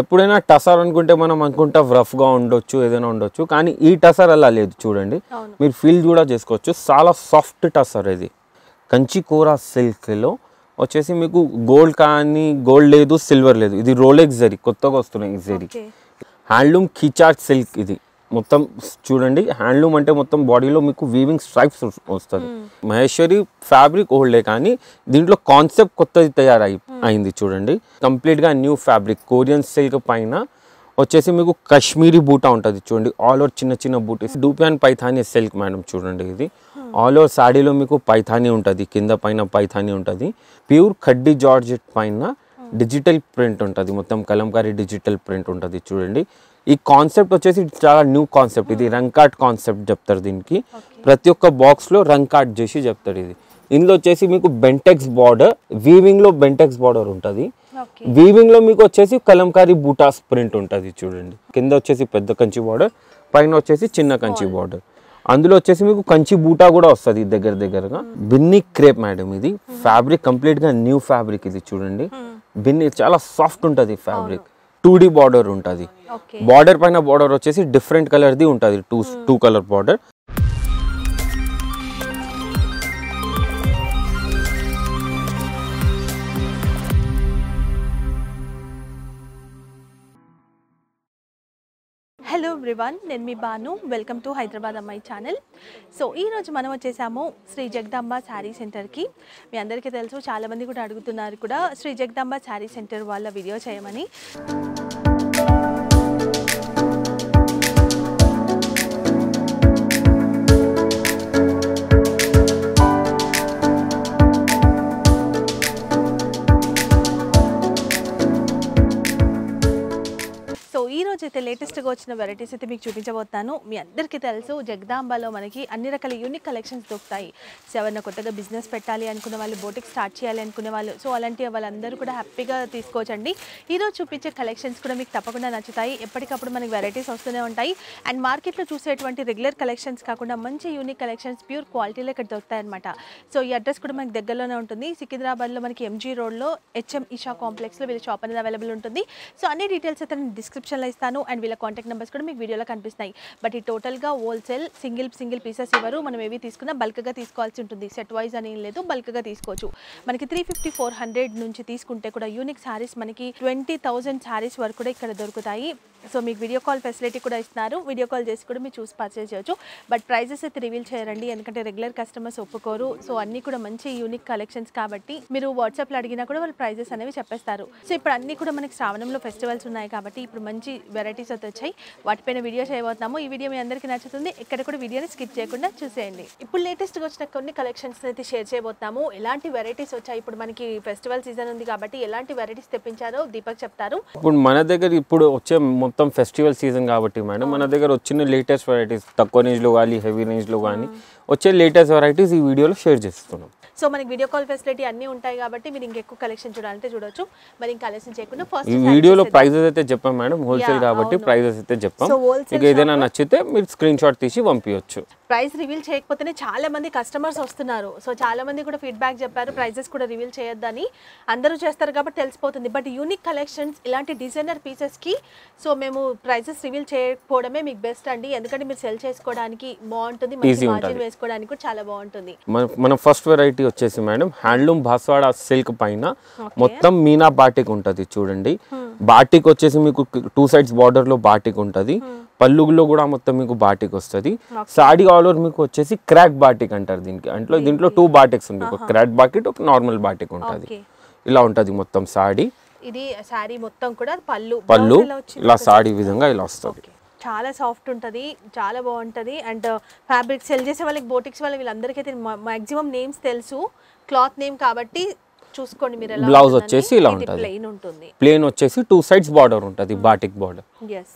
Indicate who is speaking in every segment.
Speaker 1: ఎప్పుడైనా టసర్ అనుకుంటే మనం అనుకుంటాం రఫ్గా ఉండొచ్చు ఏదైనా ఉండొచ్చు కానీ ఈ టసర్ అలా లేదు చూడండి మీరు ఫీల్ కూడా చేసుకోవచ్చు చాలా సాఫ్ట్ టసర్ ఇది కంచి కూర సిల్క్లో వచ్చేసి మీకు గోల్డ్ కానీ గోల్డ్ లేదు సిల్వర్ లేదు ఇది రోలెక్ జరీ కొత్తగా వస్తున్నాయి జరీ హ్యాండ్లూమ్ కిచార్ట్ సిల్క్ ఇది మొత్తం చూడండి హ్యాండ్లూమ్ అంటే మొత్తం బాడీలో మీకు వీవింగ్ స్ట్రైప్స్ వస్తుంది మహేశ్వరి ఫ్యాబ్రిక్ ఓల్డే కానీ దీంట్లో కాన్సెప్ట్ కొత్తది తయారై అయింది చూడండి కంప్లీట్గా న్యూ ఫ్యాబ్రిక్ కొరియన్ సిల్క్ పైన వచ్చేసి మీకు కశ్మీరీ బూటా ఉంటుంది చూడండి ఆల్ ఓవర్ చిన్న చిన్న బూటీస్ డూపియాన్ పైథానీ సిల్క్ మేడం చూడండి ఇది ఆల్ ఓవర్ శాడీలో మీకు పైథానీ ఉంటుంది కింద పైన పైథానీ ఉంటుంది ప్యూర్ కడ్డీ జార్జెట్ పైన డిజిటల్ ప్రింట్ ఉంటుంది మొత్తం కలంకారీ డిజిటల్ ప్రింట్ ఉంటుంది చూడండి ఈ కాన్సెప్ట్ వచ్చేసి చాలా న్యూ కాన్సెప్ట్ ఇది రంకాట్ hmm. కాన్సెప్ట్ చెప్తారు దీనికి ప్రతి ఒక్క బాక్స్లో రంకాట్ చేసి చెప్తారు ఇది ఇందులో వచ్చేసి మీకు బెంటెక్స్ బార్డర్ వీవింగ్లో బెంటెక్స్ బార్డర్ ఉంటుంది వీవింగ్లో మీకు వచ్చేసి కలంకారీ బూటాస్ ప్రింట్ ఉంటుంది చూడండి కింద వచ్చేసి పెద్ద కంచి బార్డర్ పైన వచ్చేసి చిన్న కంచి బార్డర్ అందులో వచ్చేసి మీకు కంచి బూటా కూడా వస్తుంది దగ్గర దగ్గరగా hmm. బిన్ని క్రేప్ మేడం ఇది ఫ్యాబ్రిక్ కంప్లీట్గా న్యూ ఫ్యాబ్రిక్ ఇది చూడండి hmm. బిన్ని చాలా సాఫ్ట్ ఉంటుంది ఫ్యాబ్రిక్ టూ డి బార్డర్ ఉంటుంది బార్డర్ పైన బార్డర్ వచ్చేసి డిఫరెంట్ కలర్ది ఉంటుంది two two colour border
Speaker 2: everyone నేను మీ బాను వెల్కమ్ టు హైదరాబాద్ అమ్మాయి ఛానల్ సో ఈరోజు మనం వచ్చేసాము శ్రీ జగదాంబ శారీ సెంటర్కి మీ అందరికీ తెలుసు చాలామంది కూడా అడుగుతున్నారు కూడా శ్రీ జగదాంబ శారీ సెంటర్ వాళ్ళ వీడియో చేయమని ఈ రోజు అయితే లేటెస్ట్గా వచ్చిన వెరైటీస్ అయితే మీకు చూపించబోతాను మీ అందరికీ తెలుసు జగదాంబలో మనకి అన్ని రకాల యూనిక్ కలెక్షన్స్ దొరుకుతాయి సో ఎవరైనా కొత్తగా బిజినెస్ పెట్టాలి అనుకునే వాళ్ళు బోటిక్ స్టార్ట్ చేయాలి అనుకునే వాళ్ళు సో అలాంటి వాళ్ళందరూ కూడా హ్యాపీగా తీసుకోవచ్చండి ఈరోజు చూపించే కలెక్షన్స్ కూడా మీకు తప్పకుండా నచ్చుతాయి ఎప్పటికప్పుడు మనకి వెరైటీస్ వస్తూనే ఉంటాయి అండ్ మార్కెట్లో చూసేటువంటి రెగ్యులర్ కలెక్షన్స్ కాకుండా మంచి యూనిక్ కలెక్షన్స్ ప్యూర్ క్వాలిటీలో ఇక్కడ దొరుకుతాయి అనమాట సో ఈ అడ్రస్ కూడా మనకి దగ్గరలోనే ఉంటుంది సికింద్రాబాద్లో మనకి ఎంజీ రోడ్లో హెచ్ఎం ఇషా కాంప్లెక్స్లో వీళ్ళ షాప్ అనేది అవైలబుల్ ఉంటుంది సో అన్ని డీటెయిల్స్ అయితే డిస్క్రిప్షన్లో డిస్క్రిప్షన్లో ఇస్తాను అండ్ వీళ్ళ కాంటాక్ట్ నెంబర్స్ కూడా మీకు వీడియోలో కనిపిస్తాయి బట్ ఈ టోటల్గా హోల్సేల్ సింగిల్ సింగిల్ పీసెస్ ఇవ్వరు మనం ఏవి తీసుకున్నా బల్క్గా తీసుకోవాల్సి ఉంటుంది సెట్ వైజ్ అని లేదు బల్క్గా తీసుకోవచ్చు మనకి త్రీ ఫిఫ్టీ ఫోర్ హండ్రెడ్ నుంచి తీసుకుంటే కూడా యూనిక్ శారీస్ మనకి ట్వంటీ థౌజండ్ శారీస్ వరకు కూడా ఇక్కడ దొరుకుతాయి సో మీకు వీడియో కాల్ ఫెసిలిటీ కూడా ఇస్తున్నారు వీడియో కాల్ చేసి కూడా మీరు చూసి పర్చేస్ చేయొచ్చు బట్ ప్రైజెస్ అయితే రివీల్ చేయరండి ఎందుకంటే రెగ్యులర్ కస్టమర్స్ ఒప్పుకోరు సో అన్నీ కూడా మంచి యూనిక్ కలెక్షన్స్ కాబట్టి మీరు వాట్సాప్లో అడిగినా కూడా వాళ్ళు ప్రైజెస్ అనేవి చెప్పేస్తారు సో ఇప్పుడు అన్నీ కూడా మనకి శ్రావణంలో ఫెస్టివల్స్ ఉన్నాయి కాబట్టి ఇప్పుడు మంచి వెరైటీస్ అయితే వచ్చాయి వాటిపైన వీడియో చేయబోతున్నాము ఈ వీడియో మీ అందరికీ నచ్చుతుంది ఇక్కడ కూడా వీడియోని స్కిప్ చేయకుండా చూసేయండి ఇప్పుడు లేటెస్ట్గా వచ్చిన కొన్ని కలెక్షన్స్ అయితే షేర్ చేయబోతున్నాము ఎలాంటి వెరైటీస్ వచ్చాయి ఇప్పుడు మనకి ఫెస్టివల్ సీజన్ ఉంది కాబట్టి ఎలాంటి వెరైటీస్ తెప్పించారో దీపక్ చెప్తారు
Speaker 1: ఇప్పుడు మన దగ్గర ఇప్పుడు వచ్చే మొత్తం ఫెస్టివల్ సీజన్ కాబట్టి మేడం మన దగ్గర వచ్చిన లేటెస్ట్ వెరైటీస్ తక్కువ రేంజ్లో కానీ హెవీ రేంజ్లో కానీ వచ్చే లేటెస్ట్ వెరైటీస్ ఈ వీడియోలో షేర్ చేస్తున్నాం
Speaker 2: సో మనకి వీడియో కాల్ ఫెసిలిటీ అన్ని ఉంటాయి కాబట్టి మీరు ఇంకెక్కువ కలెక్షన్ చూడాలంటే చూడొచ్చు మరి ఇంకా కలెక్షన్ చేయకుండా ఫస్ట్ ఈ వీడియోలో
Speaker 1: ప్రైజెస్ అయితే చెప్పాం మేడం హోల్సేల్ కాబట్టి ప్రైజెస్ అయితే చెప్పాం మీకు ఏదైనా నచ్చితే మీరు స్క్రీన్ షాట్ తీసి పంపించవచ్చు
Speaker 2: ప్రైస్ రివీల్ చేయకపోతేనే చాలా మంది కస్టమర్స్ వస్తున్నారు సో చాలా మంది కూడా ఫీడ్బ్యాక్ చెప్పారు ప్రైజెస్ కూడా రివీల్ చేయొద్దని అందరూ చేస్తారు కాబట్టి తెలిసిపోతుంది బట్ యూనిక్ కలెక్షన్స్ ఇలాంటి డిజైనర్ పీసెస్కి సో మేము ప్రైజెస్ రివీల్ చేయకపోవడమే మీకు బెస్ట్ అండి ఎందుకంటే మీరు సెల్ చేసుకోవడానికి
Speaker 1: బాగుంటుంది మంచి మార్జిన్
Speaker 2: చేసుకోవడానికి కూడా చాలా బాగుంటుంది
Speaker 1: మనం ఫస్ట్ వెరైటీ వచ్చేసి మేడం హ్యాండ్లూమ్ బాస్వాడ సిల్క్ పైన మొత్తం మీనా బాటిక్ ఉంటుంది చూడండి hmm. బాటిక్ వచ్చేసి మీకు టూ సైడ్స్ బార్డర్ లో బాటిక్ ఉంటుంది hmm. పల్లుగులో కూడా మొత్తం మీకు బాటిక్ వస్తుంది సాడీ ఆల్ ఓవర్ మీకు వచ్చేసి క్రాక్ బాటిక్ అంటారు దీనికి అంటే దీంట్లో టూ బాటిక్స్ ఉంది ఒక క్రాక్ బాకెట్ ఒక నార్మల్ బాటిక్ ఉంటుంది ఇలా ఉంటుంది మొత్తం సాడీ
Speaker 2: ఇది సారీ మొత్తం కూడా పళ్ళు పళ్ళు ఇలా సాడీ
Speaker 1: విధంగా ఇలా వస్తుంది
Speaker 2: చాలా సాఫ్ట్ ఉంటుంది చాలా బాగుంటుంది అండ్ ఫ్యాబ్రిక్ uh, సెల్ చేసే వాళ్ళకి బోటిక్స్ వాళ్ళకి అయితే మాక్సిమం నేమ్స్ తెలుసు క్లాత్ నేమ్ కాబట్టి చూసుకోండి మీరు బ్లౌజ్ వచ్చేసి ఇలా ఉంటుంది ప్లెయిన్ ఉంటుంది
Speaker 1: ప్లెయిన్ వచ్చేసి టూ సైడ్స్ బార్డర్ ఉంటుంది బాటిక్ బార్డర్
Speaker 2: ఎస్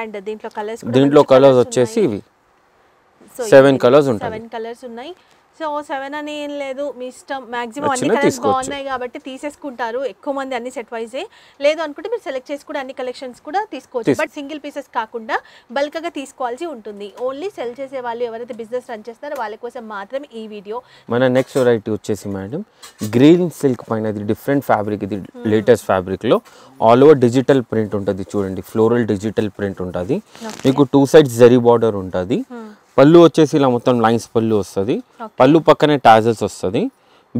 Speaker 2: అండ్ దీంట్లో కలర్స్ దీంట్లో కలర్స్ వచ్చేసి ఇవి సెవెన్ కలర్స్ ఉంటాయి సెవెన్ కలర్స్ ఉన్నాయి సో సెవెన్ అని ఏం లేదు మీ ఇష్టం మాక్సిమం అన్ని కలర్స్ బాగున్నాయి కాబట్టి తీసేసుకుంటారు ఎక్కువ మంది అన్ని సెట్ వైజ్ లేదు అనుకుంటే మీరు సెలెక్ట్ చేసి కూడా అన్ని కలెక్షన్స్ కూడా తీసుకోవచ్చు బట్ సింగిల్ పీసెస్ కాకుండా బల్క్ గా తీసుకోవాల్సి ఉంటుంది ఓన్లీ సెల్ చేసే వాళ్ళు ఎవరైతే బిజినెస్ రన్ చేస్తారో వాళ్ళ కోసం మాత్రమే ఈ వీడియో
Speaker 1: మన నెక్స్ట్ వెరైటీ వచ్చేసి మేడం గ్రీన్ సిల్క్ పైన ఇది డిఫరెంట్ ఫ్యాబ్రిక్ ఇది లేటెస్ట్ hmm. లో ఆల్ ఓవర్ డిజిటల్ ప్రింట్ ఉంటుంది చూడండి ఫ్లోరల్ డిజిటల్ ప్రింట్ ఉంటుంది మీకు టూ సైడ్స్ జరీ బార్డర్ ఉంటుంది పళ్ళు వచ్చేసి ఇలా మొత్తం లైన్స్ పళ్ళు వస్తుంది పళ్ళు పక్కనే టాజల్స్ వస్తుంది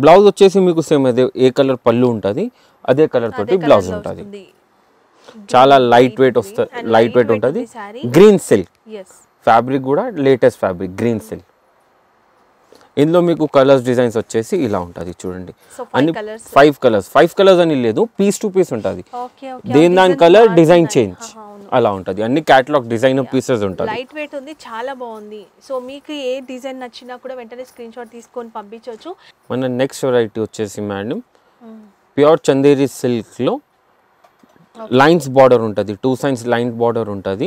Speaker 1: బ్లౌజ్ వచ్చేసి మీకు సేమ్ అదే ఏ కలర్ పళ్ళు ఉంటుంది అదే కలర్ తోటి బ్లౌజ్ ఉంటుంది చాలా లైట్ వెయిట్ వస్తుంది లైట్ వెయిట్ ఉంటుంది గ్రీన్ సిల్క్ ఫ్యాబ్రిక్ కూడా లేటెస్ట్ ఫ్యాబ్రిక్ గ్రీన్ సిల్క్ ఇందులో మీకు కలర్స్ డిజైన్స్ వచ్చేసి ఇలా ఉంటుంది చూడండి అన్ని ఫైవ్ కలర్స్ ఫైవ్ కలర్స్ అని లేదు పీస్ టు పీస్ ఉంటుంది
Speaker 3: దేని దాని కలర్
Speaker 1: డిజైన్ చేంజ్ అలా ఉంటుంది అన్ని క్యాటలాగ్ డిజైన్ పీసెస్ ఉంటాయి
Speaker 2: లైట్ వెయిట్ ఉంది చాలా బాగుంది సో మీకు ఏ డిజైన్ నచ్చినా కూడా వెంటనే స్క్రీన్ షాట్ తీసుకొని పంపించవచ్చు
Speaker 1: మన నెక్స్ట్ వెరైటీ వచ్చేసి మేడం ప్యూర్ చందేరి సిల్క్లో లైన్స్ బార్డర్ ఉంటుంది టూ సైన్స్ లైన్ బార్డర్ ఉంటుంది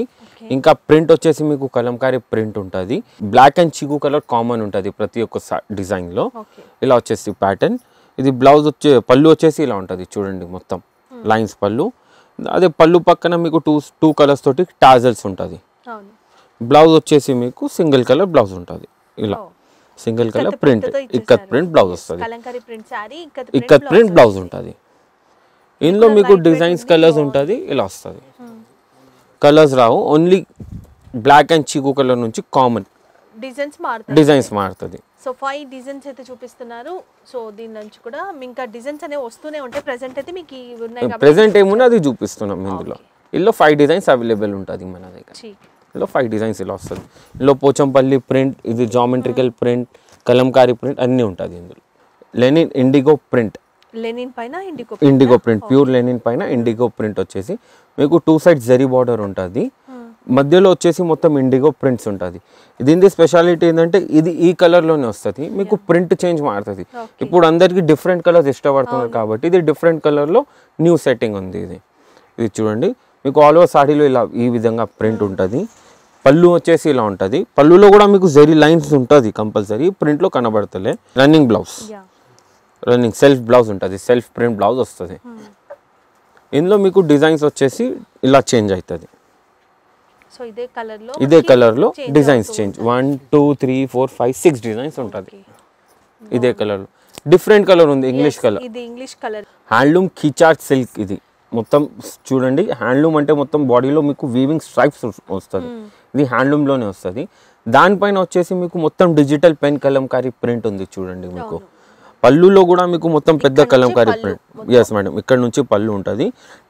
Speaker 1: ఇంకా ప్రింట్ వచ్చేసి మీకు కలంకారీ ప్రింట్ ఉంటుంది బ్లాక్ అండ్ చిగు కలర్ కామన్ ఉంటుంది ప్రతి ఒక్క డిజైన్లో ఇలా వచ్చేసి ప్యాటర్న్ ఇది బ్లౌజ్ వచ్చే పళ్ళు వచ్చేసి ఇలా ఉంటుంది చూడండి మొత్తం లైన్స్ hmm. పళ్ళు అదే పళ్ళు పక్కన మీకు టూ టూ కలర్స్ తోటి టాజల్స్ ఉంటుంది బ్లౌజ్ వచ్చేసి మీకు సింగిల్ కలర్ బ్లౌజ్ ఉంటుంది ఇలా single oh. Colour print ikat print blouse వస్తుంది ఇక్కత్ ప్రింట్ బ్లౌజ్ ఉంటుంది ఇందులో మీకు డిజైన్స్ కలర్స్ ఉంటుంది ఇలా వస్తుంది కలర్స్ రావు ఓన్లీ బ్లాక్ అండ్ చీకు కలర్ నుంచి కామన్
Speaker 2: డిజైన్స్ మారుతుంది డిజైన్స్ మారుతుంది సో ఫైవ్ డిజైన్స్ అయితే చూపిస్తున్నారు సో దీని నుంచి కూడా ఇంకా డిజైన్స్ అనేవి వస్తూనే ఉంటాయి ప్రెసెంట్ అయితే మీకు ప్రెసెంట్
Speaker 1: ఏమున్నా అది చూపిస్తున్నాం ఇందులో ఇందులో ఫైవ్ డిజైన్స్ అవైలబుల్ ఉంటుంది మన దగ్గర ఇందులో ఫైవ్ డిజైన్స్ ఇలా వస్తుంది ఇందులో పోచంపల్లి ప్రింట్ ఇది geometrical print hmm. Kalamkari print అన్నీ ఉంటుంది ఇందులో linen indigo print
Speaker 2: indigo print pure linen
Speaker 1: పైన ఇండిగో ప్రింట్ వచ్చేసి మీకు టూ సైడ్స్ జరీ బార్డర్ ఉంటుంది మధ్యలో వచ్చేసి మొత్తం ఇండిగో ప్రింట్స్ ఉంటుంది దీని స్పెషాలిటీ ఏంటంటే ఇది ఈ కలర్లోనే వస్తుంది మీకు ప్రింట్ చేంజ్ మారుతుంది ఇప్పుడు అందరికీ డిఫరెంట్ కలర్స్ ఇష్టపడుతున్నారు కాబట్టి ఇది డిఫరెంట్ కలర్లో న్యూ సెట్టింగ్ ఉంది ఇది ఇది చూడండి మీకు ఆల్ ఓవర్ సాడీలో ఇలా ఈ విధంగా ప్రింట్ hmm. ఉంటుంది పళ్ళు వచ్చేసి ఇలా ఉంటుంది పళ్ళులో కూడా మీకు జరీ లైన్స్ ఉంటుంది కంపల్సరీ ప్రింట్లో కనబడతలే running blouse running self blouse ఉంటుంది సెల్ఫ్ ప్రింట్ బ్లౌజ్ వస్తుంది hmm. ఇందులో మీకు డిజైన్స్ వచ్చేసి ఇలా చేంజ్ అవుతుంది
Speaker 2: ఇదే కలర్లో designs
Speaker 1: change one two three four five six designs ఉంటుంది ఇదే hmm. కలర్లో డిఫరెంట్ కలర్ ఉంది English colour English colour handloom కిచార్ట్ సిల్క్ ఇది మొత్తం చూడండి హ్యాండ్లూమ్ అంటే మొత్తం బాడీలో మీకు వీవింగ్ స్ట్రైప్స్ వస్తుంది ఇది హ్యాండ్లూమ్లోనే వస్తుంది దానిపైన వచ్చేసి మీకు మొత్తం డిజిటల్ పెన్ కలంకారీ ప్రింట్ ఉంది చూడండి మీకు పళ్ళులో కూడా మీకు మొత్తం పెద్ద కలం ప్రింట్ ఎస్ మేడం ఇక్కడ నుంచి పళ్ళు ఉంటుంది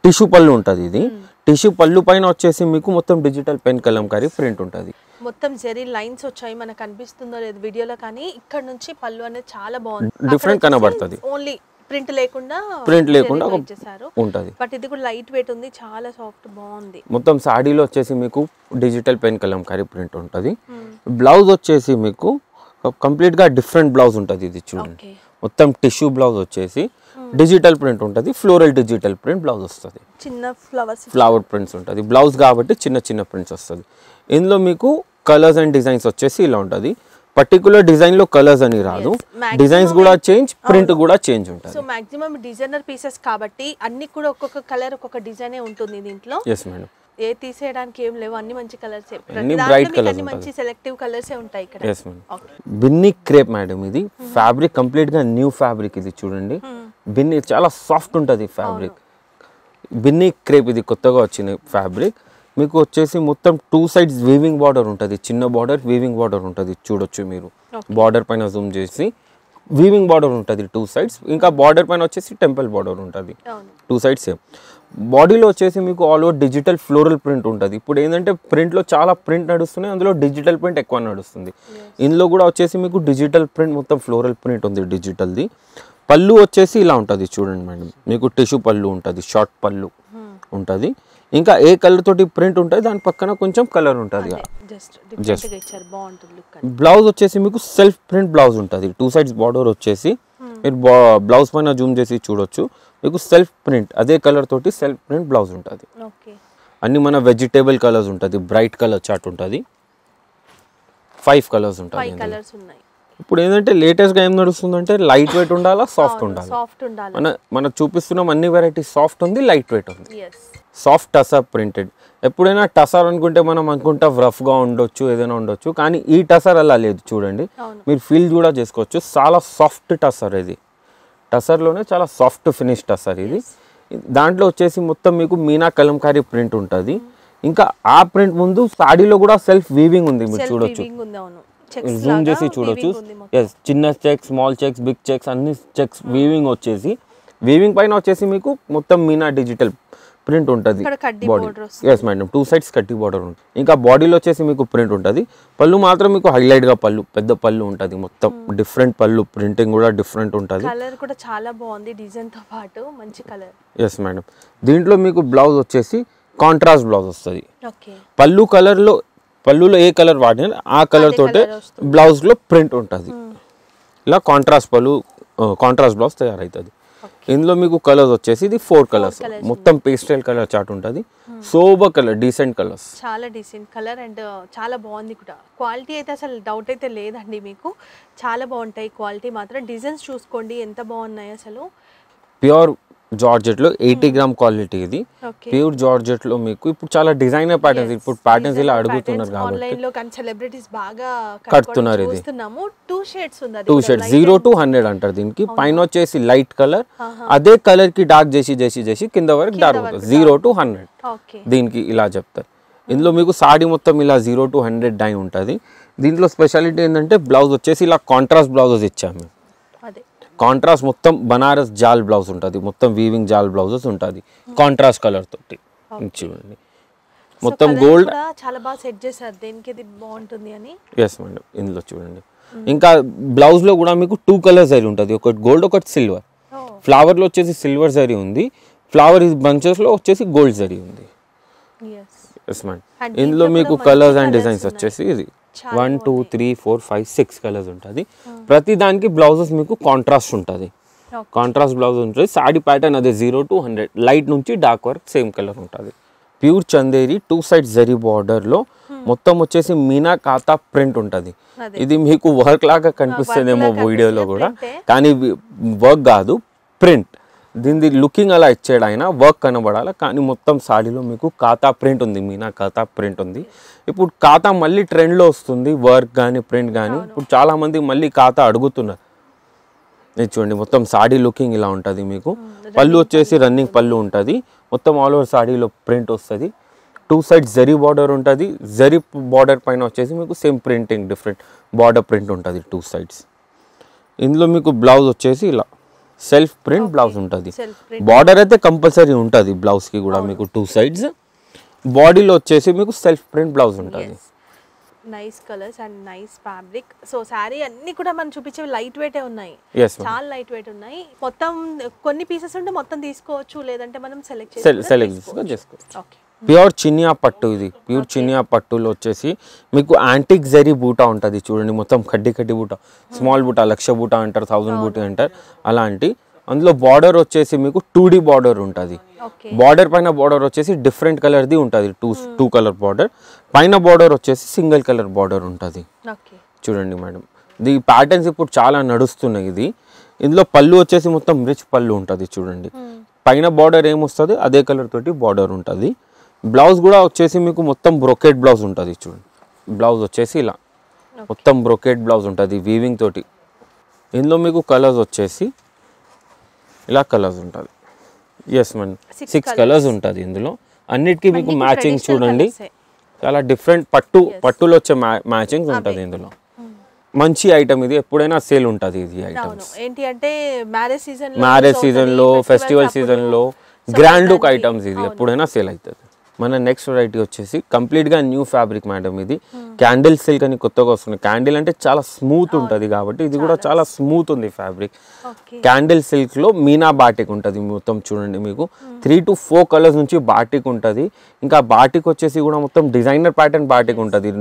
Speaker 1: టిష్యూ పళ్ళు ఉంటుంది ఇది hmm. టిష్యూ పళ్ళు పైన వచ్చేసి మీకు మొత్తం డిజిటల్ పెన్ కలంకారీ ప్రింట్ ఉంటుంది
Speaker 2: మొత్తం జరీ లైన్స్ వచ్చాయి మనకు అనిపిస్తుందో లేదు వీడియోలో కానీ ఇక్కడ నుంచి పళ్ళు అనేది చాలా బాగుంది hmm. డిఫరెంట్ కనబడుతుంది ఓన్లీ ప్రింట్ లేకుండా ప్రింట్ లేకుండా ఉంటది బట్ ఇది కూడా లైట్ వెయిట్ ఉంది చాలా సాఫ్ట్
Speaker 1: బాగుంది మొత్తం సాడీలో వచ్చేసి మీకు డిజిటల్ పెన్ కలంకారీ ప్రింట్ ఉంటుంది బ్లౌజ్ hmm. వచ్చేసి మీకు కంప్లీట్ గా డిఫరెంట్ బ్లౌజ్ ఉంటుంది ఇది చూడండి మొత్తం టిష్యూ బ్లౌజ్ వచ్చేసి డిజిటల్ ప్రింట్ ఉంటుంది ఫ్లోరల్ డిజిటల్ ప్రింట్ బ్లౌజ్ వస్తుంది
Speaker 2: చిన్న ఫ్లవర్స్ ఫ్లవర్
Speaker 1: ప్రింట్స్ ఉంటుంది బ్లౌజ్ కాబట్టి చిన్న చిన్న ప్రింట్స్ వస్తుంది ఇందులో మీకు కలర్స్ అండ్ డిజైన్స్ వచ్చేసి ఇలా ఉంటుంది పర్టికులర్ డిజైన్ లో కలర్స్ అని రాదు డిజైన్స్ కూడా చేంజ్ ప్రింట్ కూడా చేంజ్ ఉంటుంది
Speaker 2: సో మాక్సిమం డిజైనర్ పీసెస్ కాబట్టి అన్ని కూడా ఒక్కొక్క కలర్ ఒక్కొక్క డిజైనే ఉంటుంది దీంట్లో ఎస్ మేడం ఏ తీసేయడానికి ఏం లేవు అన్ని మంచి కలర్స్ అన్ని బ్రైట్ మంచి సెలెక్టివ్ కలర్స్
Speaker 3: ఉంటాయి ఇక్కడ
Speaker 1: బిన్ని క్రేప్ మేడం ఇది ఫ్యాబ్రిక్ hmm. కంప్లీట్ గా న్యూ ఫ్యాబ్రిక్ ఇది చూడండి బిన్ని hmm. చాలా సాఫ్ట్ ఉంటుంది ఫ్యాబ్రిక్ బిన్ని క్రేప్ ఇది కొత్తగా వచ్చిన ఫ్యాబ్రిక్ మీకు వచ్చేసి మొత్తం టూ సైడ్స్ వీవింగ్ బార్డర్ ఉంటుంది చిన్న బార్డర్ వీవింగ్ బార్డర్ ఉంటుంది చూడొచ్చు మీరు బార్డర్ పైన జూమ్ చేసి వీవింగ్ బార్డర్ ఉంటుంది టూ సైడ్స్ ఇంకా బార్డర్ పైన వచ్చేసి టెంపుల్ బార్డర్ ఉంటుంది టూ సైడ్స్ బాడీలో వచ్చేసి మీకు all over digital floral print ఉంటుంది ఇప్పుడు ఏంటంటే ప్రింట్లో చాలా ప్రింట్ నడుస్తున్నాయి అందులో డిజిటల్ ప్రింట్ ఎక్కువ నడుస్తుంది ఇందులో కూడా వచ్చేసి మీకు డిజిటల్ ప్రింట్ మొత్తం ఫ్లోరల్ ప్రింట్ ఉంది డిజిటల్ది పళ్ళు వచ్చేసి ఇలా ఉంటుంది చూడండి మేడం మీకు టిష్యూ పళ్ళు ఉంటుంది షార్ట్ పళ్ళు hmm. ఉంటుంది ఇంకా ఏ కలర్ తోటి ప్రింట్ ఉంటుంది దాని పక్కన కొంచెం కలర్ ఉంటుంది జస్ట్ బ్లౌజ్ వచ్చేసి మీకు సెల్ఫ్ ప్రింట్ బ్లౌజ్ ఉంటుంది టూ సైడ్స్ బార్డర్ వచ్చేసి మీరు బ్లౌజ్ పైన జూమ్ చేసి చూడొచ్చు మీకు సెల్ఫ్ ప్రింట్ అదే కలర్ తోటి సెల్ఫ్ ప్రింట్ బ్లౌజ్ ఉంటుంది అన్ని మన వెజిటేబుల్ కలర్స్ ఉంటుంది బ్రైట్ కలర్ చాట్ ఉంటుంది ఫైవ్ కలర్స్ ఉంటాయి ఇప్పుడు ఏంటంటే లేటెస్ట్గా ఏం నడుస్తుంది అంటే లైట్ వెయిట్ ఉండాలా సాఫ్ట్ ఉండాలి మన మనం చూపిస్తున్నాం అన్ని వెరైటీ సాఫ్ట్ ఉంది లైట్ వెయిట్ ఉంది సాఫ్ట్ టసా ప్రింటెడ్ ఎప్పుడైనా టసర్ అనుకుంటే మనం అనుకుంటాం రఫ్గా ఉండొచ్చు ఏదైనా ఉండొచ్చు కానీ ఈ టసర్ అలా లేదు చూడండి మీరు ఫీల్ కూడా చేసుకోవచ్చు చాలా సాఫ్ట్ టసర్ ఇది టసర్లోనే చాలా సాఫ్ట్ ఫినిష్ టసర్ ఇది దాంట్లో వచ్చేసి మొత్తం మీకు మీనా కలంకారీ ప్రింట్ ఉంటుంది ఇంకా ఆ ప్రింట్ ముందు సాడీలో కూడా సెల్ఫ్ వీవింగ్ ఉంది మీరు చూడొచ్చు
Speaker 3: జూమ్ చేసి చూడొచ్చు
Speaker 1: ఎస్ చిన్న checks small checks big checks అన్ని చెక్స్ వీవింగ్ వచ్చేసి వీవింగ్ పైన వచ్చేసి మీకు మొత్తం మీనా డిజిటల్ ప్రింట్ ఉంటుంది body yes madam two sides కట్టి బార్డర్ ఉంటుంది ఇంకా బాడీలో వచ్చేసి మీకు ప్రింట్ ఉంటుంది పళ్ళు మాత్రం మీకు హైలైట్గా పళ్ళు పెద్ద పళ్ళు ఉంటుంది మొత్తం డిఫరెంట్ hmm. పళ్ళు ప్రింటింగ్ కూడా డిఫరెంట్ ఉంటుంది
Speaker 2: కలర్ కూడా చాలా బాగుంది పాటు మంచి కలర్
Speaker 1: ఎస్ మేడం దీంట్లో మీకు బ్లౌజ్ వచ్చేసి కాంట్రాస్ట్ బ్లౌజ్ వస్తుంది పళ్ళు కలర్లో పళ్ళులో ఏ కలర్ వాడినా ఆ కలర్ తోటే బ్లౌజ్లో ప్రింట్ ఉంటుంది ఇలా కాంట్రాస్ట్ పళ్ళు కాంట్రాస్ట్ బ్లౌజ్ తయారవుతుంది ఇందులో మీకు కలర్స్ వచ్చేసి ఇది ఫోర్ కలర్స్ మొత్తం పేస్టల్ కలర్ చాట్ ఉంటుంది సోబర్ కలర్ డీసెంట్ కలర్స్
Speaker 2: చాలా డీసెంట్ కలర్ అండ్ చాలా బాగుంది కూడా క్వాలిటీ అయితే అసలు డౌట్ అయితే లేదండి మీకు చాలా బాగుంటాయి క్వాలిటీ మాత్రం డిజైన్స్ చూసుకోండి ఎంత బాగున్నాయి అసలు
Speaker 1: ప్యూర్ జార్జెట్లో ఎయిటీ hmm. గ్రామ్ క్వాలిటీ ఇది ప్యూర్ జార్జెట్లో మీకు ఇప్పుడు చాలా డిజైనర్ ప్యాటర్న్స్ ఇప్పుడు ప్యాటర్న్స్ ఇలా అడుగుతున్నారు
Speaker 2: కాబట్టి
Speaker 1: కడుతున్నారు ఇది
Speaker 3: two two shades zero to
Speaker 1: hundred అంటారు దీనికి పైన వచ్చేసి లైట్ కలర్ అదే కలర్ కి డార్క్ చేసి చేసి చేసి కింద వరకు డార్క్ అవుతుంది జీరో టు హండ్రెడ్ దీనికి ఇలా చెప్తారు ఇందులో మీకు సాడీ మొత్తం ఇలా జీరో టు హండ్రెడ్ డై ఉంటుంది దీంట్లో స్పెషాలిటీ ఏంటంటే బ్లౌజ్ వచ్చేసి ఇలా కాంట్రాస్ట్ బ్లౌజెస్ ఇచ్చాము కాంట్రాస్ట్ మొత్తం బనారస్ జాల్ బ్లౌజ్ ఉంటుంది మొత్తం వీవింగ్ జాల్ బ్లౌజెస్ ఉంటుంది hmm. కాంట్రాస్ట్ కలర్ తోటి చూడండి మొత్తం గోల్డ్
Speaker 2: చాలా బాగా సెట్ చేశారు దేనికి ఇది బాగుంటుంది అని
Speaker 1: ఎస్ మేడం ఇందులో చూడండి hmm. ఇంకా బ్లౌజ్లో కూడా మీకు టూ కలర్ జరీ ఉంటుంది ఒకటి గోల్డ్ ఒకటి సిల్వర్ ఫ్లవర్లో oh. వచ్చేసి సిల్వర్ జరీ ఉంది ఫ్లవర్ బంచెస్లో వచ్చేసి గోల్డ్ జరీ ఉంది ఎస్ మ్యామ్ ఇందులో మీకు కలర్స్ అండ్ డిజైన్స్ వచ్చేసి ఇది one two three four five six colours ఉంటుంది ప్రతి దానికి బ్లౌజెస్ మీకు కాంట్రాస్ట్ ఉంటుంది కాంట్రాస్ట్ బ్లౌజ్ ఉంటుంది సాడీ ప్యాటర్న్ అదే జీరో టు హండ్రెడ్ లైట్ నుంచి డార్క్ వర్క్ సేమ్ కలర్ ఉంటుంది pure Chanderi two side zari బార్డర్లో మొత్తం వచ్చేసి మీనా ఖాతా ప్రింట్ ఉంటుంది ఇది మీకు వర్క్ లాగా కనిపిస్తుందేమో వీడియోలో కూడా కానీ వర్క్ కాదు ప్రింట్ దీన్ని లుకింగ్ అలా ఇచ్చాడు ఆయన వర్క్ కనబడాలి కానీ మొత్తం సాడీలో మీకు ఖాతా ప్రింట్ ఉంది మీనా ఖాతా ప్రింట్ ఉంది ఇప్పుడు ఖాతా మళ్ళీ ట్రెండ్లో వస్తుంది వర్క్ కానీ ప్రింట్ కానీ ఇప్పుడు చాలామంది మళ్ళీ ఖాతా అడుగుతున్నారు ఇది చూడండి మొత్తం సాడీ లుకింగ్ ఇలా ఉంటుంది మీకు పళ్ళు వచ్చేసి రన్నింగ్ పళ్ళు ఉంటుంది మొత్తం ఆల్ ఓవర్ సాడీలో ప్రింట్ వస్తుంది టూ సైడ్ జరి బార్డర్ ఉంటుంది జరి బార్డర్ పైన వచ్చేసి మీకు same printing different border print ఉంటుంది టూ సైడ్స్ ఇందులో మీకు బ్లౌజ్ వచ్చేసి ఇలా సెల్ఫ్ ప్రింట్ బ్లౌజ్ ఉంటుంది బార్డర్ అయితే కంపల్సరీ ఉంటుంది బ్లౌజ్కి కూడా oh. మీకు టూ సైడ్స్ బాడీలో వచ్చేసి మీకు సెల్ఫ్ ప్రింట్ బ్లౌజ్ ఉంటుంది
Speaker 2: nice colours and nice fabric so sari అన్ని కూడా మనం చూపించేవి లైట్ వెయిటే ఉన్నాయి చాలా లైట్ వెయిట్ ఉన్నాయి మొత్తం కొన్ని పీసెస్ ఉంటే మొత్తం తీసుకోవచ్చు లేదంటే మనం సెలెక్ట్ సెలెక్ట్ చేసుకోవచ్చు ఓకే
Speaker 1: ప్యూర్ చినియా పట్టు ఇది ప్యూర్ చినియా పట్టులో వచ్చేసి మీకు యాంటిక్ జరీ బూటా ఉంటుంది చూడండి మొత్తం కడ్డీ కడ్డీ బూటా స్మాల్ బూటా లక్ష బూటా అంటారు థౌజండ్ బూటా అంటారు అలాంటి అందులో బార్డర్ వచ్చేసి మీకు టూ డీ బార్డర్ ఉంటుంది బార్డర్ పైన బార్డర్ వచ్చేసి డిఫరెంట్ కలర్ది ఉంటుంది టూ టూ కలర్ బార్డర్ పైన బార్డర్ వచ్చేసి సింగిల్ కలర్ బార్డర్ ఉంటుంది చూడండి మేడం ఇది ప్యాటర్న్స్ ఇప్పుడు చాలా నడుస్తున్నాయి ఇది ఇందులో పళ్ళు వచ్చేసి మొత్తం రిచ్ పళ్ళు ఉంటుంది చూడండి పైన బార్డర్ ఏమొస్తుంది అదే కలర్ తోటి బార్డర్ ఉంటుంది బ్లౌజ్ కూడా వచ్చేసి మీకు మొత్తం బ్రొకెట్ బ్లౌజ్ ఉంటుంది చూడండి బ్లౌజ్ వచ్చేసి ఇలా మొత్తం బ్రొకెట్ బ్లౌజ్ ఉంటుంది వీవింగ్ తోటి ఇందులో మీకు కలర్స్ వచ్చేసి ఇలా కలర్స్ ఉంటుంది ఎస్ మేడం సిక్స్ కలర్స్ ఉంటుంది ఇందులో అన్నిటికీ మీకు మ్యాచింగ్ చూడండి చాలా డిఫరెంట్ పట్టు పట్టులో వచ్చే మ్యాచింగ్ ఉంటుంది ఇందులో hmm. మంచి ఐటమ్ ఇది ఎప్పుడైనా సేల్ ఉంటుంది ఇది
Speaker 2: ఐటమ్స్ ఏంటి అంటే మ్యారేజ్ సీజన్ మ్యారేజ్ సీజన్లో ఫెస్టివల్
Speaker 1: సీజన్లో గ్రాండ్ లుక్ ఐటమ్స్ ఇది ఎప్పుడైనా సేల్ అవుతుంది మన నెక్స్ట్ వెరైటీ వచ్చేసి కంప్లీట్గా న్యూ ఫ్యాబ్రిక్ మేడం ఇది క్యాండిల్ సిల్క్ అని కొత్తగా వస్తుంది క్యాండిల్ అంటే చాలా స్మూత్ ఉంటుంది కాబట్టి ఇది కూడా చాలా స్మూత్ ఉంది ఫ్యాబ్రిక్ క్యాండిల్ సిల్క్లో మీనా బాటిక్ ఉంటుంది మొత్తం చూడండి మీకు త్రీ టు ఫోర్ కలర్స్ నుంచి బాటిక్ ఉంటుంది ఇంకా బాటిక్ వచ్చేసి కూడా మొత్తం డిజైనర్ ప్యాటర్న్ బాటిక్ ఉంటుంది